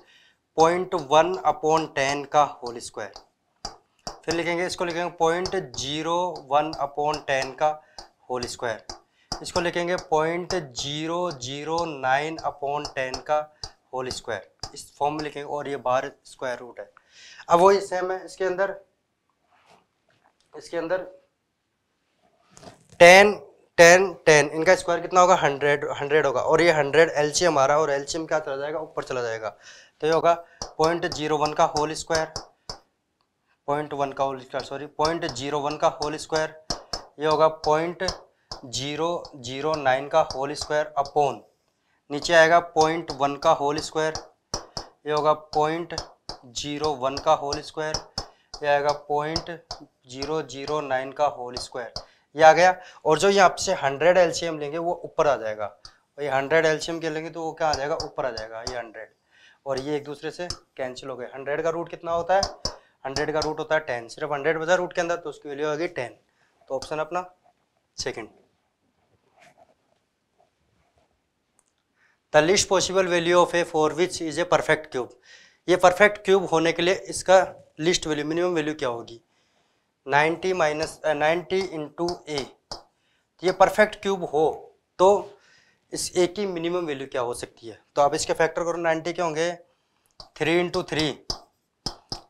पॉइंट वन अपॉन टेन का होल स्क्वायर फिर लिखेंगे इसको लिखेंगे point zero one upon ten का होल स्क्वायर इसको लिखेंगे point zero zero nine upon ten का होल स्क्वायर इस फॉर्म में लिखेंगे और ये बार स्क्वायर रूट है अब वही सेम है इसके अंदर इसके अंदर टेन टेन टेन इनका स्क्वायर कितना होगा हंड्रेड हंड्रेड होगा और ये हंड्रेड एलसीएम आ रहा है और एलसीएम क्या चला जाएगा ऊपर चला जाएगा तो ये होगा पॉइंट जीरो वन का होल स्क्वायर पॉइंट वन का whole square sorry point zero one का होल स्क्वायर ये होगा पॉइंट जीरो जीरो नाइन का होल स्क्वायर अपॉन नीचे आएगा पॉइंट वन का होल स्क्वायर ये होगा पॉइंट जीरो वन का होल स्क्वायर यह आएगा पॉइंट जीरो जीरो नाइन का होल स्क्वायर ये आ गया और जो ये आपसे हंड्रेड एलसीएम लेंगे वो ऊपर आ जाएगा और ये हंड्रेड एलसीएम के लेंगे तो वो क्या आ जाएगा ऊपर आ जाएगा ये हंड्रेड और ये एक दूसरे से कैंसिल हो गए हंड्रेड का रूट कितना होता है हंड्रेड का रूट होता है टेन सिर्फ हंड्रेड बजा रूट के अंदर तो उसकी वैल्यू होगी टेन तो ऑप्शन अपना second the least possible value of a for which is a perfect cube ये परफेक्ट क्यूब होने के लिए इसका लिस्ट वैल्यू मिनिमम वैल्यू क्या होगी 90 माइनस नाइन्टी इंटू ए तो ये परफेक्ट क्यूब हो तो इस ए की मिनिमम वैल्यू क्या हो सकती है तो आप इसके फैक्टर करो 90 के होंगे three into three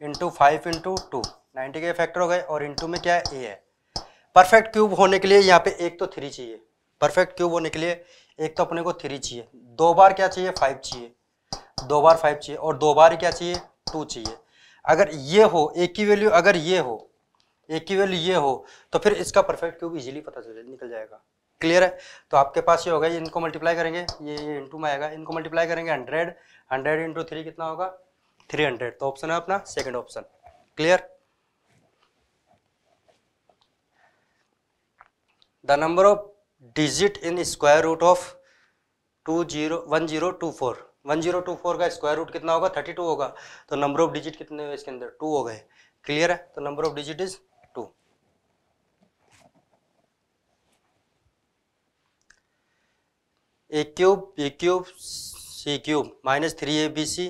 into five into two ninety के फैक्टर हो गए और इंटू में क्या है ए है परफेक्ट क्यूब होने के लिए यहाँ पे एक तो थ्री चाहिए परफेक्ट क्यूब होने के लिए एक तो अपने को थ्री चाहिए दो बार क्या चाहिए फाइव चाहिए दो बार फाइव चाहिए और दो बार क्या चाहिए टू चाहिए अगर ये हो एक की वैल्यू अगर ये हो एक की वैल्यू ये हो तो फिर इसका परफेक्ट क्यूब इजीली पता चल निकल जाएगा क्लियर है तो आपके पास ये होगा ये इनको मल्टीप्लाई करेंगे ये ये इंटू में आएगा इनको मल्टीप्लाई करेंगे हंड्रेड हंड्रेड इंटू थ्री कितना होगा थ्री हंड्रेड तो ऑप्शन है अपना second option clear the number of digit in square root of two zero one zero two four one zero two four का स्क्वायर रूट कितना होगा thirty to होगा तो नंबर ऑफ डिजिट कितने हुए इसके अंदर टू हो गए क्लियर है तो number of digit is two a cube B cube C cube minus three A B c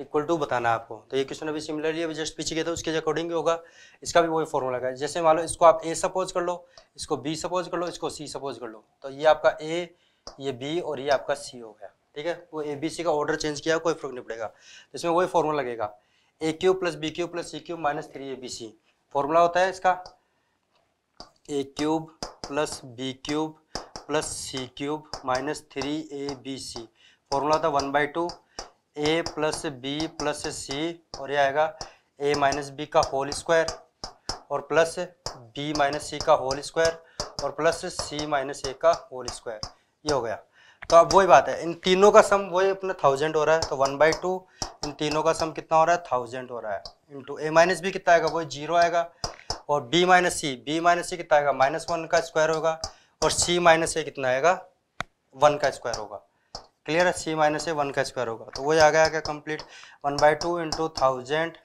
equal to बताना आपको तो ये क्वेश्चन अभी सिमिलरली अभी जस्ट पीछे गया था उसके अकॉर्डिंग होगा इसका भी वही फॉर्मूला का जैसे मान लो इसको आप ए सपोज कर लो इसको बी सपोज कर लो इसको सी सपोज कर लो तो ये आपका ए ये बी और ये आपका सी हो गया ठीक है वो ए बी सी का ऑर्डर चेंज किया कोई फर्क नहीं पड़ेगा तो इसमें वही फॉर्मूला लगेगा a cube plus b cube plus c cube minus three A B c formula होता है इसका a cube plus b cube plus c cube minus three A B c formula होता है one by two a plus b plus c और ये आएगा a minus b का whole square और प्लस बी माइनस सी का whole square और plus c minus a का होल स्क्वायर ये हो गया तो अब वही बात है इन तीनों का सम वही अपना थाउजेंड हो रहा है तो वन बाई टू इन तीनों का सम कितना हो रहा है थाउजेंड हो रहा है इंटू ए माइनस बी कितना आएगा वही जीरो आएगा और b minus c b minus c कितना आएगा माइनस वन का स्क्वायर होगा और सी माइनस ए कितना आएगा वन का स्क्वायर होगा क्लियर है सी माइनस ए वन का स्क्वायर होगा तो वो आ गया क्या complete one by two into thousand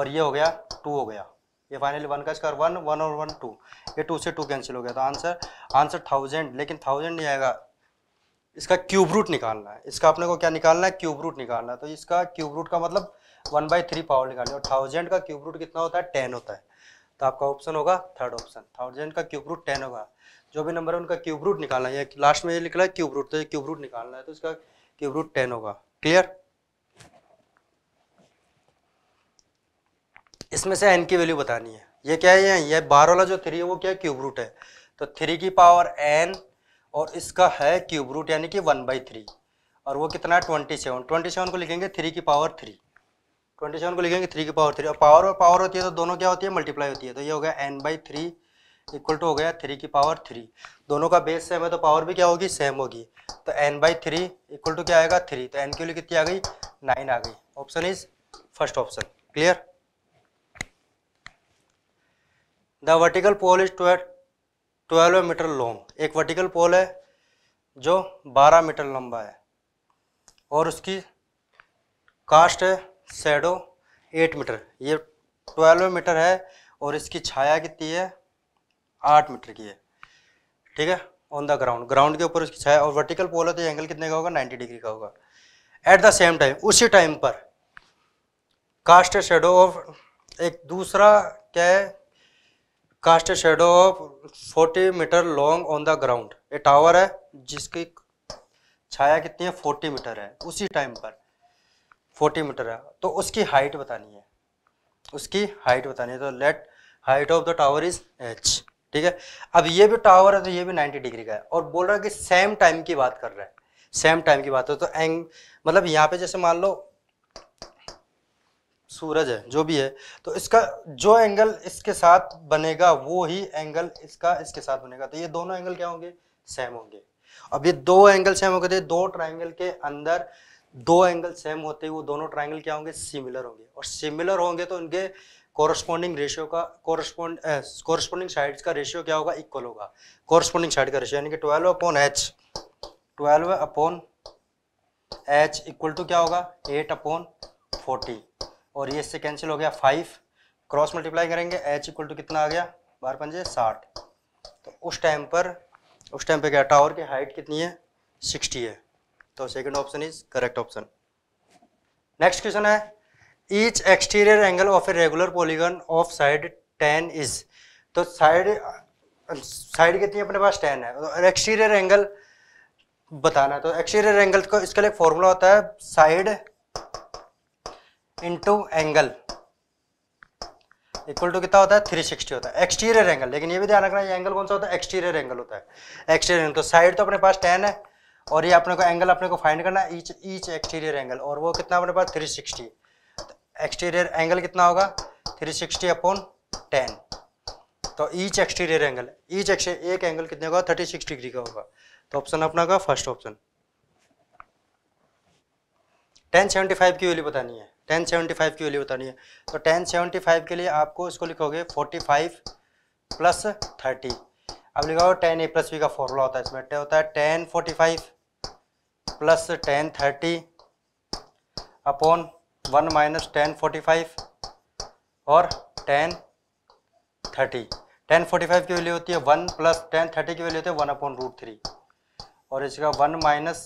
और ये हो गया टू हो गया ये फाइनली वन का स्क्वायर वन वन और वन टू ये टू से टू कैंसिल हो गया तो आंसर आंसर थाउजेंड लेकिन थाउजेंड नहीं आएगा इसका क्यूब रूट निकालना है इसका अपने को क्या निकालना है क्यूब रूट निकालना है तो इसका क्यूब रूट का मतलब वन बाई थ्री पावर निकालना और थाउजेंड का क्यूब रूट कितना होता है टेन होता है तो आपका ऑप्शन होगा थर्ड ऑप्शन थाउजेंड का क्यूब रूट टेन होगा जो भी नंबर है उनका क्यूब रूट निकालना है लास्ट में ये निकला है क्यूब रूट तो ये क्यूब रूट निकालना है तो इसका क्यूब रूट टेन होगा क्लियर इसमें से एन की वैल्यू बतानी है ये क्या है ये बारह वाला जो थ्री है वो क्या है क्यूब रूट है तो थ्री की पावर एन और इसका है क्यूब रूट यानी कि वन बाई थ्री और वो कितना है ट्वेंटी सेवन ट्वेंटी सेवन को लिखेंगे थ्री की पावर थ्री ट्वेंटी सेवन को लिखेंगे थ्री की पावर थ्री और पावर और पावर होती है तो दोनों क्या होती है मल्टीप्लाई होती है तो ये हो गया n by three equal to हो गया थ्री की पावर थ्री दोनों का बेस सेम है तो पावर भी क्या होगी सेम होगी तो n by three equal to क्या आएगा थ्री तो एन की वैल्यू कितनी आ गई नाइन आ गई option is first option clear the vertical pole is twelve metre long एक वर्टिकल पोल है जो बारह मीटर लंबा है और उसकी कास्ट है शेडो एट मीटर ये ट्वेल्व मीटर है और इसकी छाया कितनी है आठ मीटर की है ठीक है ऑन द ग्राउंड ग्राउंड के ऊपर उसकी छाया और वर्टिकल पोल है तो एंगल कितने का होगा नाइन्टी डिग्री का होगा एट द सेम टाइम उसी टाइम पर कास्ट शेडो ऑफ एक दूसरा क्या है cast shadow of forty metre long on the ground a tower है जिसकी छाया कितनी है फोर्टी मीटर है उसी टाइम पर फोर्टी मीटर है तो उसकी हाइट बतानी है उसकी हाइट बतानी है तो let height of the tower is h ठीक है अब ये भी टावर है तो ये भी 90 डिग्री का है और बोल रहा है कि सेम टाइम की बात कर रहा है सेम टाइम की बात है तो एंग मतलब यहाँ पे जैसे मान लो सूरज है जो भी है तो इसका जो एंगल इसके साथ बनेगा वो ही एंगल इसका इसके साथ बनेगा तो ये दोनों एंगल क्या होंगे सेम होंगे अब ये दो एंगल सेम हो गए दो ट्राइंगल के अंदर दो एंगल सेम होते हैं वो दोनों ट्राइंगल क्या होंगे सिमिलर होंगे और सिमिलर होंगे तो उनके कॉरस्पॉन्डिंग रेशियो का कॉरस्पॉन्ड कॉरस्पॉन्डिंग साइड्स का रेशियो क्या होगा इक्वल होगा कॉरस्पॉन्डिंग साइड का रेशियो यानी कि twelve upon h twelve upon h equal to क्या होगा एट अपॉन फोर्टी और ये इससे कैंसिल हो गया फाइव क्रॉस मल्टीप्लाई करेंगे एच इक्वल टू कितना आ गया बारह पंजे साठ तो उस टाइम पर उस टाइम पर क्या टावर की हाइट कितनी है सिक्सटी है तो second option is correct option next question है each exterior angle of a regular polygon of side ten is तो साइड साइड कितनी अपने पास टेन है और एक्सटीरियर एंगल बताना तो एक्सटीरियर एंगल को इसके लिए फॉर्मूला होता है side into angle equal to कितना होता है 360 होता है एक्सटीरियर एंगल लेकिन ये भी ध्यान रखना है एंगल कौन सा होता है एक्सटीरियर एंगल होता है एक्सटीरियर तो साइड तो अपने पास टेन है और ये अपने को एंगल अपने को फाइंड करना है ईच ईच एक्सटीरियर एंगल और वो कितना अपने पास थ्री सिक्सटी एक्सटीरियर एंगल कितना होगा 360 सिक्सटी अपॉन टेन तो each exterior angle each ex एक एंगल कितने का होगा 36 डिग्री का होगा तो ऑप्शन अपना का फर्स्ट ऑप्शन 1075 की वैल्यू बतानी है 1075 की वैल्यू बतानी है तो 1075 के लिए आपको इसको लिखोगे 45 प्लस थर्टी अब लिखा टेन ए प्लस बी का फॉर्मूला होता है इसमें टे होता है tan forty five plus tan thirty upon one minus tan forty five और tan thirty tan forty five की वैल्यू होती है वन प्लस टेन थर्टी की वैल्यू होती है वन अपॉन रूट थ्री और इसका वन माइनस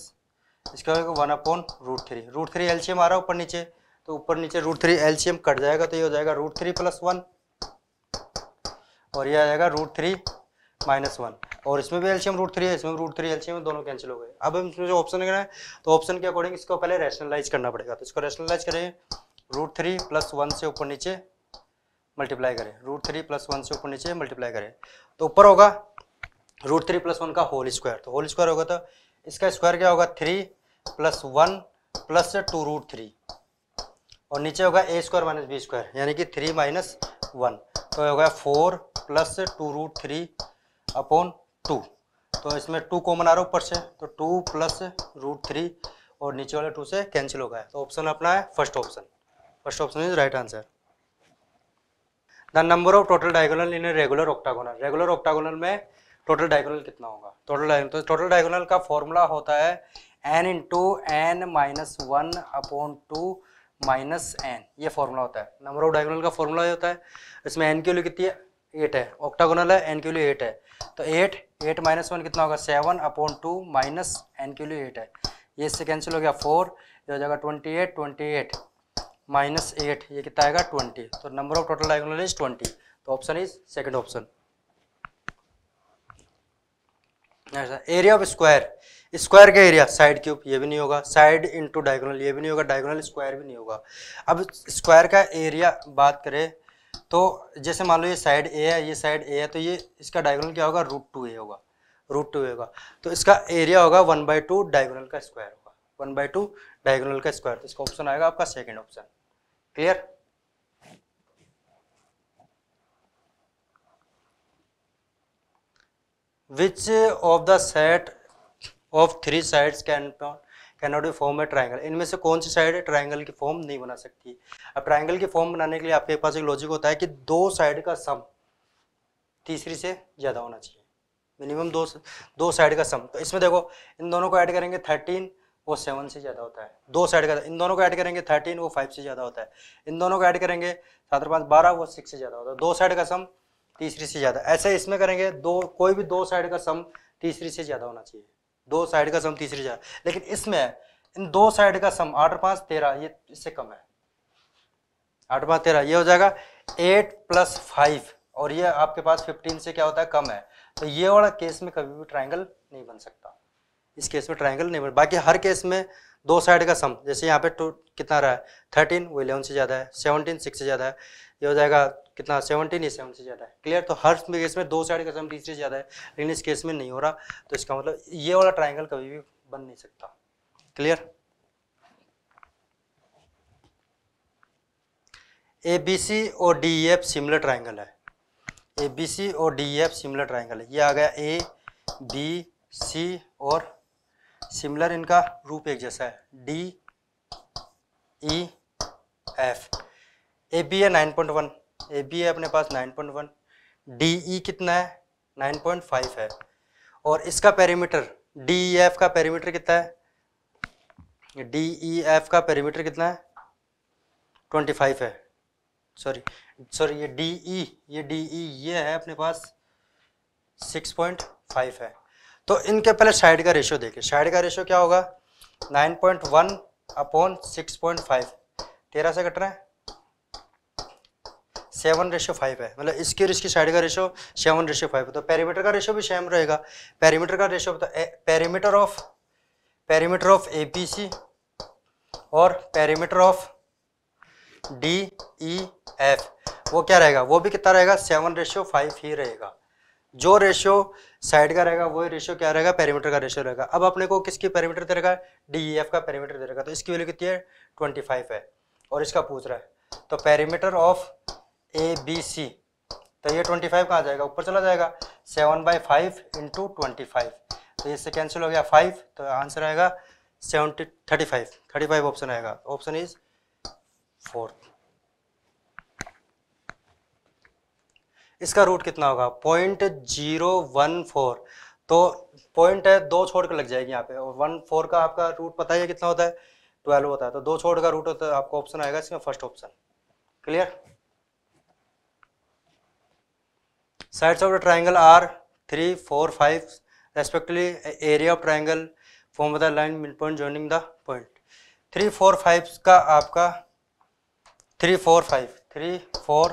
इसका होगा one upon root three root three एल्शियम आ रहा है ऊपर नीचे तो ऊपर नीचे रूट थ्री एल्शियम कट जाएगा तो ये हो जाएगा रूट थ्री प्लस वन और यह आ जाएगा रूट थ्री माइनस वन और इसमें भी एल्शियम रूट थ्री है इसमें रूट थ्री एल्शियम दोनों कैंसिल हो गए अब हम इसमें जो ऑप्शन लेना है तो ऑप्शन के अकॉर्डिंग इसको पहले रैशनलाइज करना पड़ेगा तो इसको रैशनलाइज करें रूट थ्री प्लस वन से ऊपर नीचे मल्टीप्लाई करें रूट थ्री प्लस वन से ऊपर नीचे मल्टीप्लाई करें तो ऊपर होगा रूट थ्री प्लस वन का होल स्क्वायर तो होल स्क्वायर होगा तो इसका स्क्वायर क्या होगा three plus one plus two root three और नीचे होगा a square minus b square यानी कि थ्री माइनस वन तो हो गया four plus two root three upon two तो इसमें टू कॉमन आ रहा है ऊपर से तो टू प्लस रूट थ्री और नीचे वाले टू से कैंसिल हो गया तो ऑप्शन अपना है first option first option is right answer the number of total diagonal in regular octagonal regular octagonal में टोटल डायगोनल कितना होगा टोटल डायगोनल तो टोटल डायगोनल का फॉर्मूला होता है n into n minus one upon two minus n ये formula होता है नंबर ऑफ डायगोनल का फॉर्मूला होता है इसमें एन की वैल्यू कितनी है एट है ऑक्टागोनल है एन की वैल्यू एट है तो एट एट माइनस वन कितना होगा seven upon two minus n के लिए एट है ये इससे कैंसिल हो गया फोर ये हो जाएगा twenty eight twenty eight minus eight ये कितना आएगा ट्वेंटी तो number of total diagonal is twenty तो option is second option area of square square का एरिया साइड क्यूब ये भी नहीं होगा साइड इंटू डायगोनल ये भी नहीं होगा डायगोनल स्क्वायर भी नहीं होगा अब स्क्वायर का एरिया बात करें तो जैसे मान लो ये साइड ए है ये साइड ए है तो ये इसका डायगोनल क्या होगा रूट टू ए होगा रूट टू ए होगा तो इसका एरिया होगा वन बाई टू डायगोनल का स्क्वायर होगा वन बाई टू डायगोनल का स्क्वायर तो इसका ऑप्शन आएगा आपका second option clear which of the set of three sides can be cannot be form a triangle इनमें से कौन सी साइड ट्राइंगल की फॉर्म नहीं बना सकती अब ट्राइंगल की फॉर्म बनाने के लिए आपके पास एक लॉजिक होता है कि दो साइड का सम तीसरी से ज़्यादा होना चाहिए मिनिमम दो दो साइड का सम तो इसमें देखो इन दोनों को ऐड करेंगे थर्टीन वो सेवन से ज़्यादा होता है दो साइड का इन दोनों को ऐड करेंगे थर्टीन वो फाइव से ज़्यादा होता है इन दोनों को ऐड करेंगे सात पाँच बारह वो सिक्स से ज़्यादा होता है दो साइड का सम तीसरी से ज़्यादा ऐसे इसमें करेंगे दो कोई भी दो साइड का सम तीसरी से ज़्यादा होना चाहिए दो साइड का सम तीसरी जगह लेकिन इसमें इन दो साइड का सम आठ पाँच तेरह ये इससे कम है आठ पाँच तेरह ये हो जाएगा एट प्लस फाइव और ये आपके पास फिफ्टीन से क्या होता है कम है तो ये वाला केस में कभी भी ट्राइंगल नहीं बन सकता इस केस में ट्राइंगल नहीं बन बाकी हर केस में दो साइड का सम जैसे यहाँ पे टू कितना रहा है थर्टीन वो इलेवन से ज़्यादा है सेवनटीन सिक्स से ज़्यादा है ये हो जाएगा कितना सेवनटीन या सेवन से ज़्यादा है क्लियर तो हर केस में दो साइड का सम तीसरे ज़्यादा है लेकिन इस केस में नहीं हो रहा तो इसका मतलब ये वाला ट्राइंगल कभी भी बन नहीं सकता क्लियर ए बी सी और डी एफ सिमिलर ट्राइंगल है ए बी सी और डी एफ सिमिलर ट्राइंगल है ये आ गया ए बी सी और सिमिलर इनका रूप एक जैसा है D E F A B है nine point one A B है अपने पास 9.1 डी ई कितना है 9.5 है और इसका पैरीमीटर डी ई एफ का पैरीमीटर कितना है डी ई एफ का पेरीमीटर कितना है 25 है सॉरी सॉरी ये डी ई e, ये डी ई e, ये है अपने पास 6.5 है तो इनके पहले साइड का रेशियो देखिए साइड का रेशियो क्या होगा 9.1 अपॉन 6.5 तेरह से कट रहे हैं सेवन रेशो फाइव है मतलब इसकी और इसकी साइड का रेशो सेवन रेशो फाइव है तो पैरीमीटर का रेशो भी सेम रहेगा पैरीमीटर का रेशो तो perimeter of perimeter of A B C और perimeter of D E F वो क्या रहेगा वो भी कितना रहेगा सेवन रेशियो फाइव ही रहेगा जो रेशियो साइड का रहेगा वही रेशियो क्या रहेगा पैरीमीटर का रेशियो रहेगा अब अपने को किसकी पैरामीटर दे रहेगा डी ई एफ का पैरीमीटर दे रहेगा तो इसकी वैल्यू कितनी है ट्वेंटी फाइव है और इसका पूछ रहा है तो perimeter of A B C तो ये 25 कहाँ जाएगा ऊपर चला जाएगा 7 बाई फाइव इंटू ट्वेंटी तो इससे कैंसिल हो गया 5 तो आंसर आएगा 70 35 फाइव ऑप्शन आएगा ऑप्शन इज फोर्थ इसका रूट कितना होगा पॉइंट जीरो वन फोर तो पॉइंट है दो छोड़ कर लग जाएगी यहाँ पे और वन फोर का आपका रूट पता ही है कितना होता है ट्वेल्व होता है तो दो छोड़ का रूट होता है आपको ऑप्शन आएगा इसमें first option clear of the triangle are three four five respectively area of triangle form the line mid point joining the point three four five का आपका three four five three four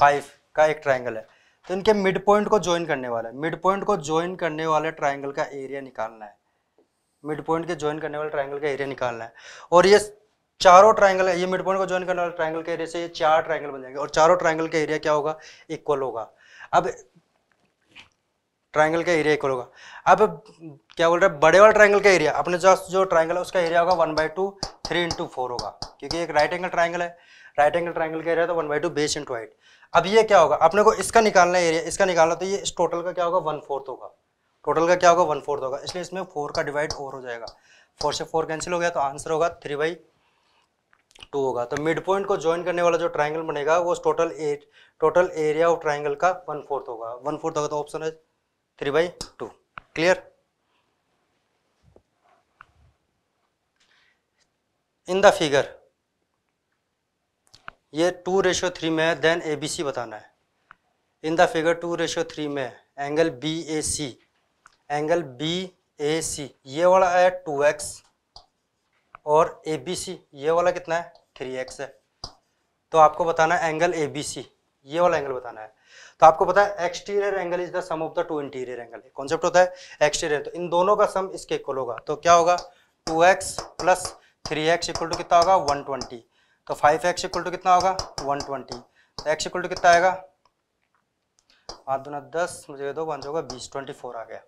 five का एक triangle है तो इनके mid point को join करने वाला है मिड पॉइंट को ज्वाइन करने वाले ट्राइंगल का एरिया निकालना है मिड पॉइंट के ज्वाइन करने वाले ट्राइंगल का एरिया निकालना है और ये चारों है ये मिड पॉइंट को ज्वाइन करने वाले ट्राइंगल के एरिया से ये चार ट्राइंगल बन जाएंगे और चारों ट्राइंगल का एरिया क्या होगा इक्वल होगा अब ट्राइंगल का एरिया इक्वल होगा अब क्या बोल रहे हैं बड़े वाला ट्राइंगल का एरिया अपने जस्ट जो ट्राइंगल है उसका एरिया होगा one by two three into four होगा क्योंकि एक राइट एंगल ट्राइंगल है राइट एंगल ट्राइंगल का एरिया तो one by two base into height अब ये क्या होगा अपने को इसका निकालना एरिया इसका निकालना तो ये इस टोटल का क्या होगा वन फोर्थ होगा टोटल का क्या होगा वन फोर्थ होगा इसलिए इसमें फोर का डिवाइड और हो जाएगा फोर से फोर कैंसिल हो गया तो आंसर होगा थ्री बाई टू होगा तो मिड पॉइंट को ज्वाइन करने वाला जो ट्राइंगल बनेगा वो total at total area of triangle का वन फोर्थ होगा वन फोर्थ होगा तो ऑप्शन है three by two clear in the figure ये टू रेशो थ्री में है देन ए बी सी बताना है in the figure two ratio three में angle B A C angle B A C ये वाला है टू एक्स और ए बी सी ये वाला कितना है थ्री एक्स है तो आपको बताना है एंगल ए बी सी ये वाला एंगल बताना है तो आपको पता है exterior angle is the sum of the two interior angle concept होता है एक्सटीरियर तो इन दोनों का सम इसके इक्वल होगा तो क्या होगा two x plus three x equal to कितना होगा वन ट्वेंटी तो फाइव एक्स इक्वल टू कितना होगा वन ट्वेंटी तो एक्स इक्वल टू कितना आएगा आठ दो दुना दस मुझे दो पाँच होगा बीस ट्वेंटी फोर आ गया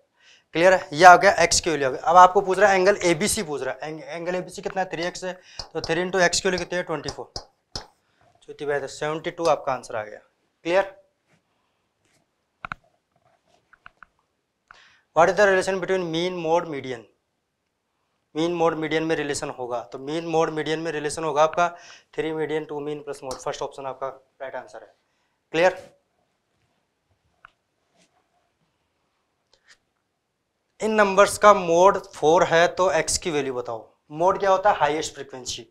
क्लियर है यह हो गया एक्स के हो गया अब आपको पूछ रहा है एंगल ए बी सी पूछ रहा है एंगल ए बी सी कितना थ्री एक्स है तो थ्री इंटू एक्स क्यू लिखते हैं ट्वेंटी फोर चौथी बात है सेवेंटी टू तो आपका आंसर आ गया clear what is the relation between mean mode median mean mode median में रिलेशन होगा तो मीन मोड मीडियन में रिलेशन होगा आपका three median two mean plus mode first option आपका राइट आंसर है क्लियर इन नंबर्स का मोड फोर है तो एक्स की वैल्यू बताओ मोड क्या होता है हाईएस्ट फ्रीक्वेंसी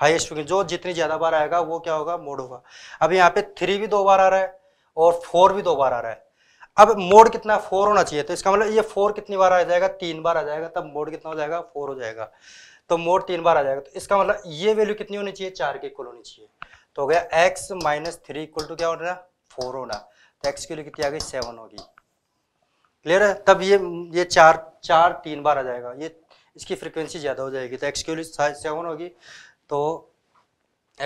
हाईएस्ट फ्रिक्वेंसी जो जितनी ज़्यादा बार आएगा वो क्या होगा मोड होगा अब यहाँ पे थ्री भी दो बार आ रहा है और फोर भी दो बार आ रहा है अब मोड कितना फोर होना चाहिए तो इसका मतलब ये फोर कितनी बार आ जाएगा तीन बार आ जाएगा तब मोड कितना हो जाएगा फोर हो जाएगा तो मोड तीन बार आ जाएगा तो इसका मतलब ये वैल्यू कितनी होनी चाहिए चार के इक्वल होनी चाहिए तो हो गया x minus three equal to क्या होना फोर होना तो एक्स की वैल्यू कितनी आ गई सेवन होगी क्लियर है तब ये ये चार चार तीन बार आ जाएगा ये इसकी फ्रिक्वेंसी ज़्यादा हो जाएगी तो एक्स क्यूली सेवन होगी तो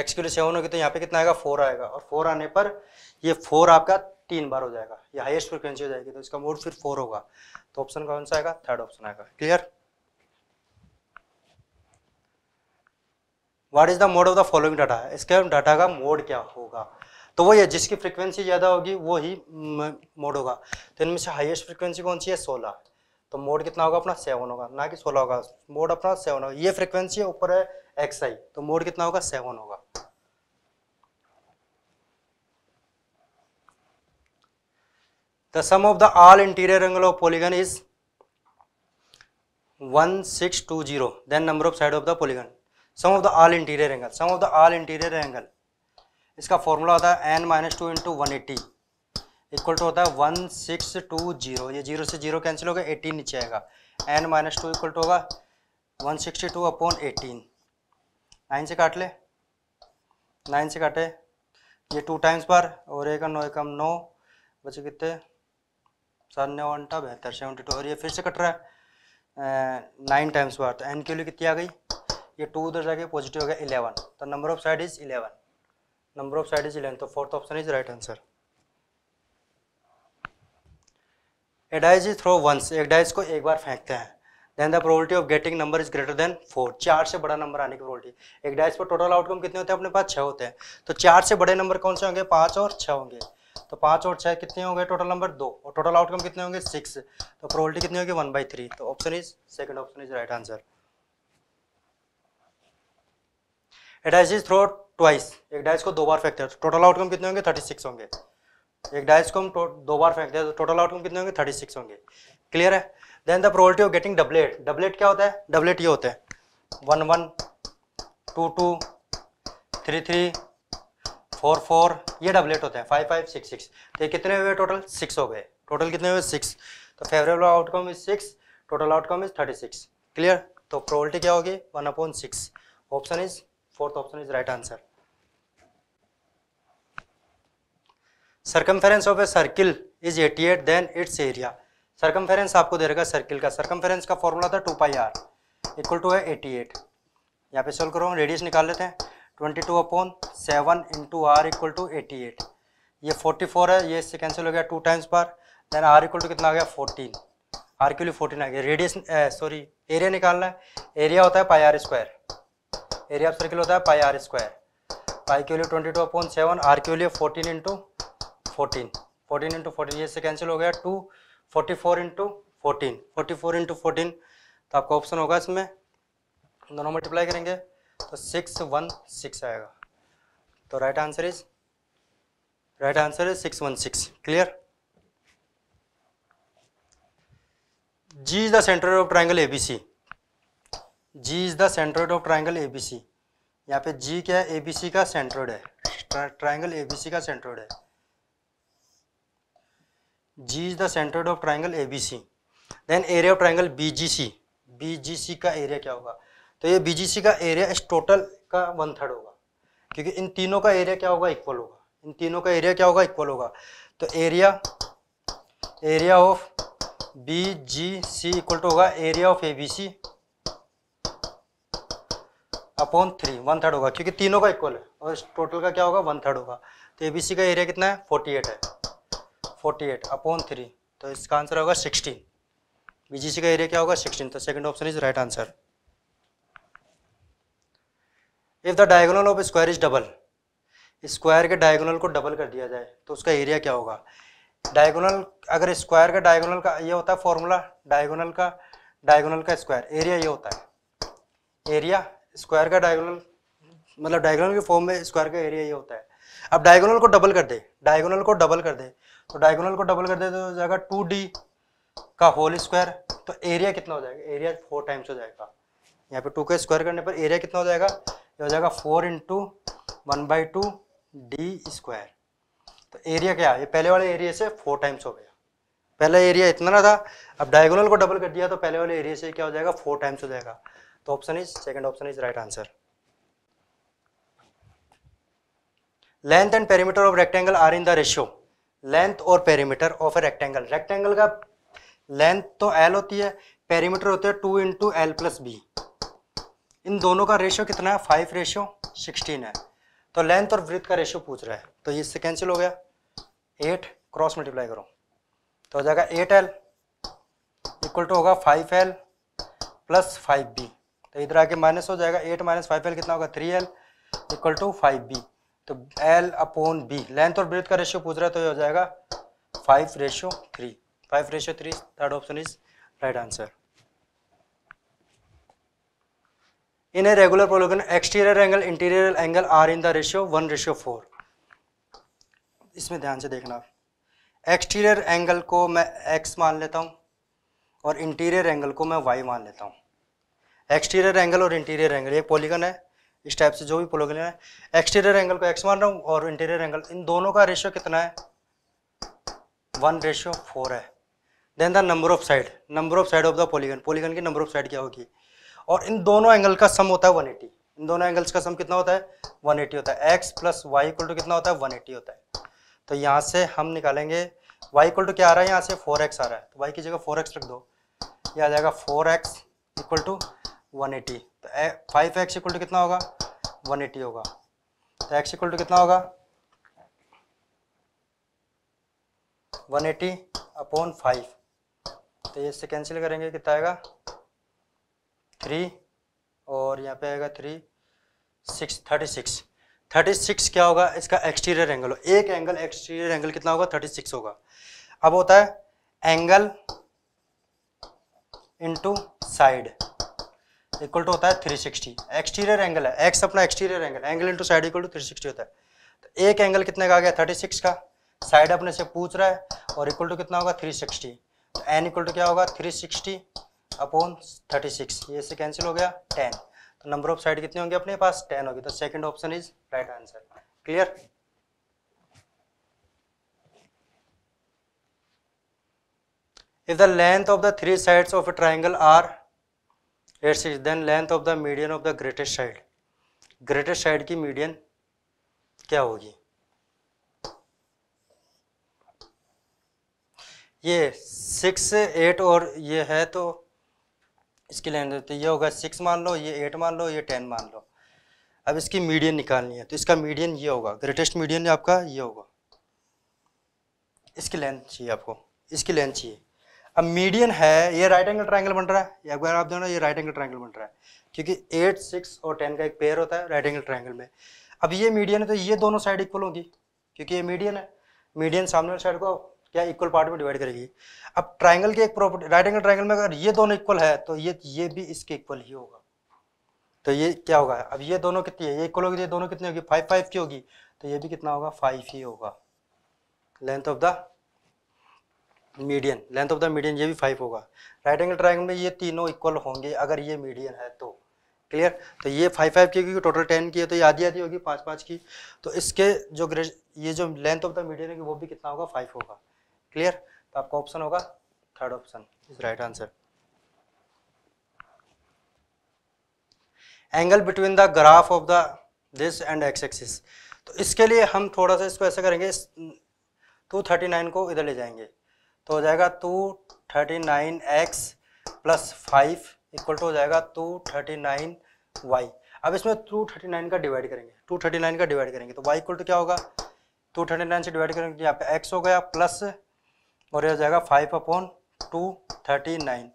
एक्स क्यूल सेवन होगी तो यहाँ पे कितना आएगा फोर आएगा और फोर आने पर ये फोर आपका तीन बार हो जाएगा ये हाईएस्ट फ्रिक्वेंसी हो जाएगी तो इसका मोड फिर फोर होगा तो ऑप्शन कौन सा आएगा थर्ड ऑप्शन आएगा clear what is the mode of the following data इसके डाटा का मोड क्या होगा तो वही है जिसकी फ्रिक्वेंसी ज़्यादा होगी वो ही मोड होगा तो इनमें से हाइएस्ट फ्रिक्वेंसी कौन सी है सोलह तो मोड कितना होगा अपना सेवन होगा ना कि सोलह होगा मोड अपना सेवन होगा ये फ्रिक्वेंसी है ऊपर है एक्स आई तो मोड कितना होगा सेवन होगा the sum of the all interior angle of polygon is one six two zero then number of side of the polygon sum of the all interior angle sum of the all interior angle इसका formula होता है n minus two into one eighty equal to होता है one six two zero ये zero से zero cancel होगा eighteen नीचे आएगा n minus two equal to होगा one sixty two upon eighteen nine से काट ले नाइन से काटे ये टू टाइम्स पर और एक नौ एकम नौ बचे कितने सात नौ अंटा बेहतर सेवेंटी टू और ये फिर से कट रहा है नाइन टाइम्स पर तो एन के लिए कितनी आ गई ये टू उधर जाके पॉजिटिव हो गया इलेवन तो number of side is eleven number of side is 11 so fourth option is right answer a dice is throw once एक dice को एक बार फेंकते हैं then the probability of getting number is greater than four चार से बड़ा number आने की प्रोबेबिलिटी एक डाइस पर टोटल आउटकम कितने होते हैं अपने पास छः होते हैं तो चार से बड़े नंबर कौन से होंगे पाँच और छः होंगे तो पाँच और छः कितने होंगे टोटल नंबर दो और टोटल आउटकम कितने होंगे सिक्स तो प्रोबेबिलिटी कितनी होगी वन बाई थ्री तो option is second option is right answer a dice is throw twice एक डाइस को दो बार फेंकते हैं टोटल तो आउटकम कितने होंगे थर्टी सिक्स होंगे एक डाइस को हम दो बार फेंकते हैं तो टोटल आउटकम कितने होंगे थर्टी सिक्स होंगे क्लियर है then the probability of getting doublet doublet क्या होता है डबलेट ये होता है one one two two three three four four ये डबलेट होते हैं फाइव फाइव सिक्स सिक्स तो ये कितने हुए टोटल सिक्स हो गए टोटल कितने हुए सिक्स तो favourable outcome is six total outcome is thirty six clear तो प्रोबलिटी क्या होगी one upon six option is fourth option is right answer circumference of a circle is 88 then its area circumference आपको दे रहेगा circle का circumference का formula था two pi r equal to है 88 यहाँ पे सोल्व करो हम रेडियस निकाल लेते हैं 22 two upon seven into r equal to eighty eight ये 44 है ये इससे कैंसिल हो गया टू टाइम्स पर देन आर इक्वल टू कितना आ गया 14 आर के लिए फोर्टीन आ गया रेडियस सॉरी एरिया निकालना है एरिया होता है pi r square area of circle होता है पाई आर स्क्वायर पाई के लिए twenty two upon seven r के लिए fourteen into fourteen fourteen into fourteen ये से कैंसिल हो गया two forty four into fourteen forty four into fourteen तो आपका ऑप्शन होगा इसमें दोनों मल्टीप्लाई करेंगे तो सिक्स वन सिक्स आएगा तो right answer is right answer is six one six clear G is the centre of triangle A B C G is the centroid of triangle A B C यहाँ पे जी क्या है A B C का centroid है triangle A B C का centroid है G is the centroid of triangle ABC. B area of triangle BGC. BGC G C का area क्या होगा तो ये BGC का एरिया इस total का वन थर्ड होगा क्योंकि इन तीनों का area क्या होगा equal होगा इन तीनों का area क्या होगा equal होगा तो area area of B G C two होगा area of A B C upon three one third होगा क्योंकि तीनों का इक्वल है और इस टोटल का क्या होगा वन थर्ड होगा तो एबीसी का एरिया कितना है फोर्टी एट है फोर्टी एट अपॉन थ्री तो इसका आंसर होगा सिक्सटीन बीजीसी का एरिया क्या होगा सिक्सटीन तो second option is right answer if the diagonal of square is double square के डायगोनल को डबल कर दिया जाए तो उसका एरिया क्या होगा डायगोनल अगर स्क्वायर का डायगोनल का ये होता है फॉर्मूला डायगोनल का डायगोनल का स्क्वायर एरिया ये होता है एरिया स्क्वायर का डायगोनल मतलब डायगोनल के फॉर्म में स्क्वायर का एरिया ये होता है अब डायगोनल को डबल कर दे डायगोनल को डबल कर दे तो डायगोनल को डबल कर देते तो हो जाएगा टू डी का होल स्क्वायर तो एरिया कितना हो जाएगा एरिया फोर टाइम्स हो जाएगा यहाँ पे टू का स्क्वायर करने पर एरिया कितना हो जाएगा ये हो जाएगा four into one by two D square तो एरिया क्या ये पहले वाले एरिया से फोर टाइम्स हो गया पहला एरिया इतना ना था अब डायगोनल को डबल कर दिया तो पहले वाले एरिया से क्या हो जाएगा फोर टाइम्स हो जाएगा तो option is second option is right answer length and perimeter of rectangle are in the ratio length और perimeter of a rectangle rectangle का लेंथ तो एल होती है पेरीमीटर होता है two into L plus B इन दोनों का रेशियो कितना है फाइव रेशियो सिक्सटीन है तो लेंथ और ब्रिथ का रेशियो पूछ रहा है तो ये इससे कैंसिल हो गया एट क्रॉस मल्टीप्लाई करो तो हो जाएगा एट एल इक्वल टू होगा five L plus five B तो इधर आके माइनस हो जाएगा एट माइनस फाइव एल कितना होगा three L equal to five B तो एल अपोन बी लेंथ और ब्रेथ का रेशियो पूछ रहा है तो ये हो जाएगा five ratio three five ratio three third option is right answer in a regular polygon exterior angle interior angle are in the ratio one ratio four इसमें ध्यान से देखना एक्सटीरियर एंगल को मैं एक्स मान लेता हूँ और इंटीरियर एंगल को मैं वाई मान लेता हूँ एक्सटीरियर एंगल और इंटीरियर एंगल ये पॉलीगन है इस टाइप से जो भी पोलोगिन है एक्सटीरियर एंगल को एक्स मान रहा हूँ और इंटीरियर एंगल इन दोनों का रेशियो कितना है वन रेशियो फोर है then the number of side number of side of the polygon polygon की नंबर ऑफ साइड क्या होगी और इन दोनों एंगल का सम होता है 180 इन दोनों एंगल्स का सम कितना होता है 180 होता है x plus Y equal to कितना होता है 180 होता है तो यहाँ से हम निकालेंगे y इक्वल टू क्या आ रहा है यहाँ से 4x आ रहा है तो y की जगह 4x रख दो ये आ जाएगा 4x x equal to one eighty five x equal to कितना होगा वन एटी होगा तो एक्स इक्वल टू कितना होगा वन एटी अपॉन फाइव तो ये इससे कैंसिल करेंगे कितना आएगा थ्री और यहाँ पे आएगा three six thirty six thirty six क्या होगा इसका एक्सटीरियर एंगल हो एक एंगल एक्सटीरियर एंगल कितना होगा थर्टी सिक्स होगा अब होता है angle into side equal to होता है थ्री सिक्सटी एक्सटीरियर एंगल है एक्स अपना exterior angle angle into side equal to three sixty होता है तो एक एंगल कितने का आ गया थर्टी सिक्स का साइड अपने से पूछ रहा है और इक्वल टू कितना होगा थ्री सिक्सटी तो एन इक्वल टू क्या होगा three sixty upon thirty six ये से कैंसिल हो गया टेन तो नंबर ऑफ साइड कितने होंगे अपने पास टेन होगी तो second option is right answer clear if the length of the three sides of a triangle are eight six then length of the median of the greatest side greatest side की median क्या होगी ये six eight और ये है तो इसकी length तो ये होगा सिक्स मान लो ये एट मान लो ये टेन मान लो अब इसकी मीडियन निकालनी है तो इसका मीडियन ये होगा ग्रेटेस्ट मीडियन आपका ये होगा इसकी लेंथ चाहिए आपको इसकी लेंथ चाहिए अब मीडियन है ये राइट एंगल ट्राइंगल बन रहा है अगर आप देखो ये राइट एंगल ट्राइंगल बन रहा है क्योंकि एट सिक्स और टेन का एक पेयर होता है राइट एंगल ट्राइंगल में अब ये मीडियन है तो ये दोनों साइड इक्वल होगी क्योंकि ये मीडियन है मीडियन सामने वाली साइड को क्या इक्वल पार्ट में डिवाइड करेगी अब ट्राइंगल की एक प्रॉपर्टी राइट एंगल ट्राइंगल में अगर ये दोनों इक्वल है तो ये ये भी इसके इक्वल ही होगा तो ये क्या होगा अब ये दोनों कितनी है ये इक्वल होगी तो ये दोनों कितनी होगी फाइव फाइव की होगी तो ये भी कितना होगा फाइव ही होगा length of the median length of the median ये भी फाइव होगा राइट एंगल ट्राइंगल में ये तीनों इक्वल होंगे अगर ये मीडियन है तो क्लियर तो ये फाइव फाइव की क्योंकि टोटल टेन की है तो ये आधी आधी होगी पाँच पाँच की तो इसके जो ग्रेज ये जो लेंथ ऑफ द मीडियन होगी वो भी कितना होगा फाइव होगा क्लियर तो आपका ऑप्शन होगा third option is right answer angle between the graph of the this and x axis तो इसके लिए हम थोड़ा सा इसको ऐसा करेंगे 239 को इधर ले जाएंगे तो हो जाएगा two thirty nine x plus five equal to हो जाएगा टू थर्टी नाइन वाई अब इसमें टू थर्टी नाइन का डिवाइड करेंगे टू थर्टी नाइन का डिवाइड करेंगे तो वाई इक्वल टू क्या होगा टू थर्टी नाइन से डिवाइड करेंगे यहाँ पे एक्स हो गया प्लस और यह हो जाएगा five upon two thirty nine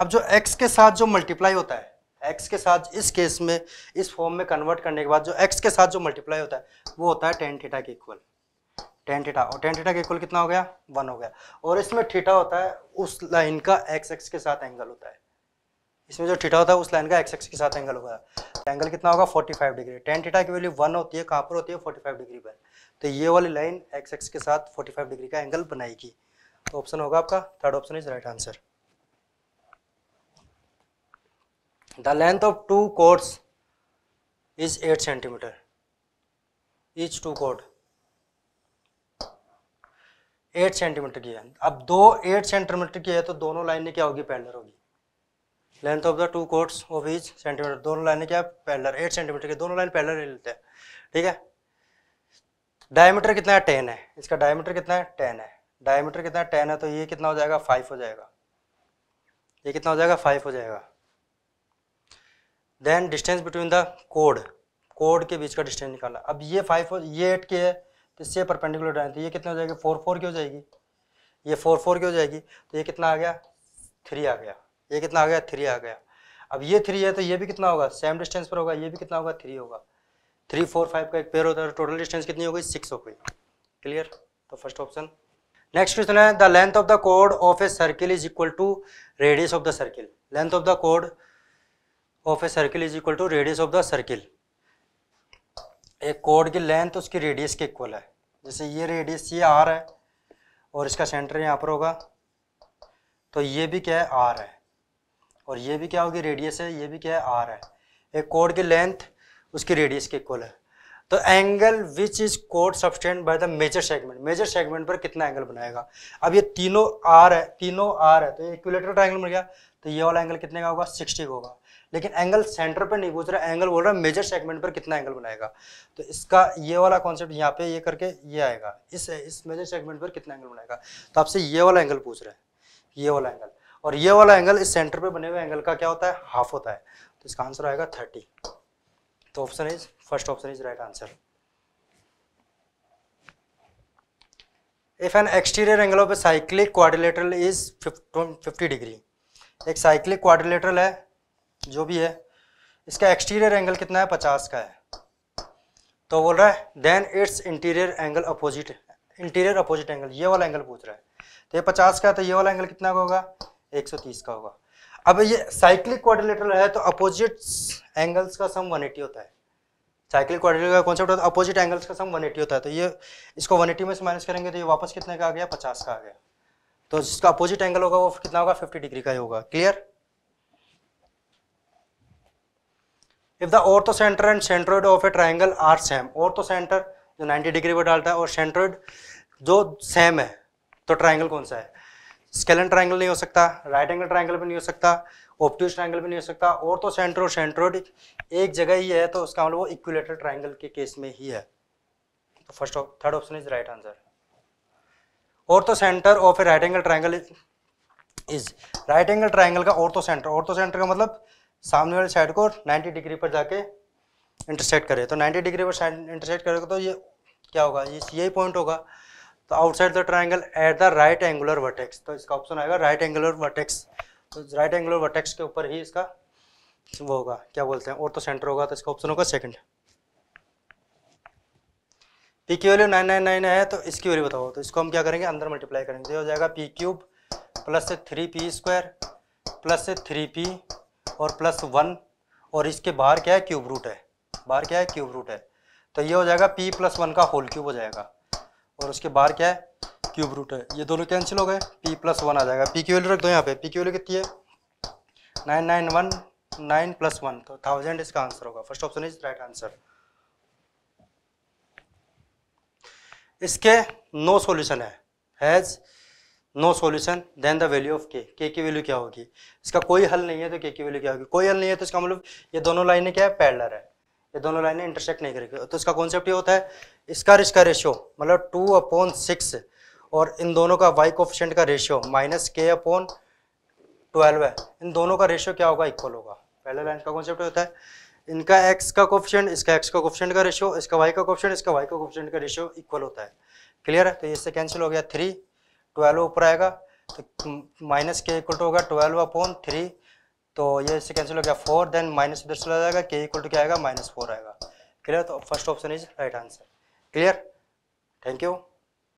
अब जो एक्स के साथ जो मल्टीप्लाई होता है एक्स के साथ इस केस में इस फॉर्म में कन्वर्ट करने के बाद जो एक्स के साथ जो मल्टीप्लाई होता है वो होता है टेन थीटा के इक्वल टेन थीटा और टेन थीटा के इक्वल कितना हो गया वन हो गया और इसमें थीटा होता है उस लाइन का एक्स एक्स के साथ एंगल होता है इसमें जो थीटा होता है उस लाइन का एक्स एक्स के साथ एंगल होगा एंगल तो कितना होगा 45 डिग्री टेन थीटा की वैल्यू वन होती है कहाँ पर होती है 45 डिग्री पर तो ये वाली लाइन एक्स एक्स के साथ 45 डिग्री का एंगल बनाएगी तो ऑप्शन होगा आपका third option is right answer the length of two chords is eight centimetre is two chord eight centimetre की है अब दो एट सेंटीमीटर की है तो दोनों लाइनें क्या होगी पैलर होगी length of the two chords of each centimetre दोनों लाइनें क्या पैलर एट सेंटीमीटर की दोनों लाइन पैलर ले लेते हैं ठीक है डायमीटर कितना है टेन है इसका डायमीटर कितना है टेन है डायमीटर कितना है टेन है तो ये कितना हो जाएगा फाइव हो जाएगा ये कितना हो जाएगा फाइव हो जाएगा then distance between the code code के बीच का डिस्टेंस निकालना अब ये फाइव हो ये एट की है किससे परपेंडिकुलर लाइन ये कितना हो जाएगी फोर फोर की हो जाएगी ये फोर फोर की हो जाएगी तो ये कितना आ गया थ्री आ गया ये कितना आ गया थ्री आ गया अब ये थ्री है तो ये भी कितना होगा सेम डिस्टेंस पर होगा ये भी कितना होगा थ्री होगा थ्री फोर फाइव का एक पेयर होता है टोटल तो डिस्टेंस कितनी हो गई सिक्स हो गई क्लियर तो फर्स्ट ऑप्शन नेक्स्ट क्वेश्चन है the length of the code of a circle is equal to radius of the circle length of the code of a circle is equal to radius of the circle एक code की length उसकी radius के equal है जैसे ये radius ये are है और इसका सेंटर यहाँ पर होगा तो ये भी क्या है आर है और ये भी क्या होगी रेडियस है ये भी क्या है आर है एक कोड की लेंथ उसकी रेडियस के इक्वल है तो एंगल विच इज कोड subtend by the major segment major segment पर कितना एंगल बनाएगा अब ये तीनों आर है तीनों आर है तो ये इक्विलेटर ट्राइंगल बन गया तो ये वाला एंगल कितने का होगा सिक्सटी का होगा लेकिन एंगल सेंटर पर नहीं पूछ रहा एंगल बोल रहा है मेजर सेगमेंट पर कितना एंगल बनाएगा तो इसका ये वाला कॉन्सेप्ट यहाँ पे ये करके ये आएगा इस इस मेजर सेगमेंट पर कितना एंगल बनाएगा तो आपसे ये वाला एंगल पूछ रहा है ये वाला एंगल और ये वाला एंगल इस सेंटर पे बने हुए एंगल का क्या होता है हाफ होता है तो इसका आंसर आएगा थर्टी तो option is first option is right answer if an exterior angle of a cyclic quadrilateral is fifty degree एक साइक्लिक क्वाड्रिलेटरल है जो भी है इसका एक्सटीरियर एंगल कितना है पचास का है तो बोल रहा है then its interior angle opposite interior opposite angle ये वाला एंगल पूछ रहा है तो ये पचास का है तो ये वाला एंगल कितना का होगा एक सौ तीस का होगा अब ये साइक्लिक क्वाड्रिलेटरल है तो अपोजिट एंगल्स का सम 180 होता है साइक्लिक क्वाड्रिलेटरल का कॉन्सेप्ट होता है अपोजिट तो एंगल्स का सम 180 होता है तो ये इसको 180 में से माइनस करेंगे तो ये वापस कितने का आ गया 50 का आ गया तो जिसका अपोजिट एंगल होगा वो कितना होगा 50 डिग्री का ही होगा clear if the orthocentre and centroid of a triangle are same orthocentre जो 90 डिग्री पर डालता है और सेंट्रोइड जो सेम है तो ट्राइंगल कौन सा है स्केलन ट्राइंगल नहीं हो सकता राइट एंगल ट्राइंगल भी नहीं हो सकता ऑप्टिस ट्राइंगल भी नहीं हो सकता और तो सेंटर और सेंट्रोइड एक जगह ही है तो उसका मतलब वो इक्विलेटर ट्राइंगल के केस में ही है तो first third option is right answer और तो centre of a right angle triangle is right angle triangle का और तो सेंटर और तो सेंटर का मतलब सामने वाले साइड को 90 डिग्री पर जाके इंटरसेक्ट करे तो 90 डिग्री पर साइड इंटरसेक्ट करेगा तो ये क्या होगा ये यही पॉइंट होगा तो outside the triangle at the right angular vertex तो इसका ऑप्शन आएगा राइट एंगुलर वर्टेक्स तो राइट एंगुलर वर्टेक्स के ऊपर ही इसका वो होगा क्या बोलते हैं और तो सेंटर होगा तो इसका ऑप्शन होगा सेकेंड पी की वैल्यू नाइन नाइन नाइन है तो इसकी वैल्यू बताओ तो इसको हम क्या करेंगे अंदर मल्टीप्लाई करेंगे तो हो जाएगा पी क्यूब प्लस से थ्री पी स्क्वायर प्लस से थ्री पी और प्लस वन और इसके बाहर क्या है क्यूब रूट है बाहर क्या है क्यूब रूट है तो ये हो जाएगा पी प्लस वन का होल क्यूब हो जाएगा और उसके बाहर क्या है क्यूब रूट है ये दोनों कैंसिल हो गए पी प्लस वन आ जाएगा पी की वैल्यू रख दो यहाँ पे पी की वैल्यू कितनी है nine nine one nine plus one तो थाउजेंड इसका आंसर होगा first option is right answer इसके नो सोल्यूशन है has no solution then the value of K के की वैल्यू क्या होगी इसका कोई हल नहीं है तो के की वैल्यू क्या होगी कोई हल नहीं है तो इसका मतलब ये दोनों लाइनें क्या है पैडलर है ये दोनों लाइनें इंटरसेक्ट नहीं करेगी तो इसका कॉन्सेप्ट ये होता है इसका इसका रेशियो मतलब टू अपॉन सिक्स और इन दोनों का वाई कोफिशेंट का ratio minus K upon twelve है इन दोनों का रेशियो क्या होगा इक्वल होगा पहले लाइन का कॉन्सेप्ट होता है इनका एक्स का कोफिशेंट इसका एक्स का कोफिशेंट का रेशियो इसका वाई का कोफिशेंट इसका वाई का कोफिशेंट का रेशियो इक्वल होता है क्लियर है तो इससे कैंसिल हो गया थ्री ट्वेल्व ऊपर आएगा तो माइनस के इक्वल टू होगा ट्वेल्व अपॉन थ्री तो ये इससे कैंसिल हो गया फोर देन माइनस इधर चला जाएगा के इक्वल टू क्या आएगा माइनस फोर आएगा क्लियर तो first option is right answer clear thank you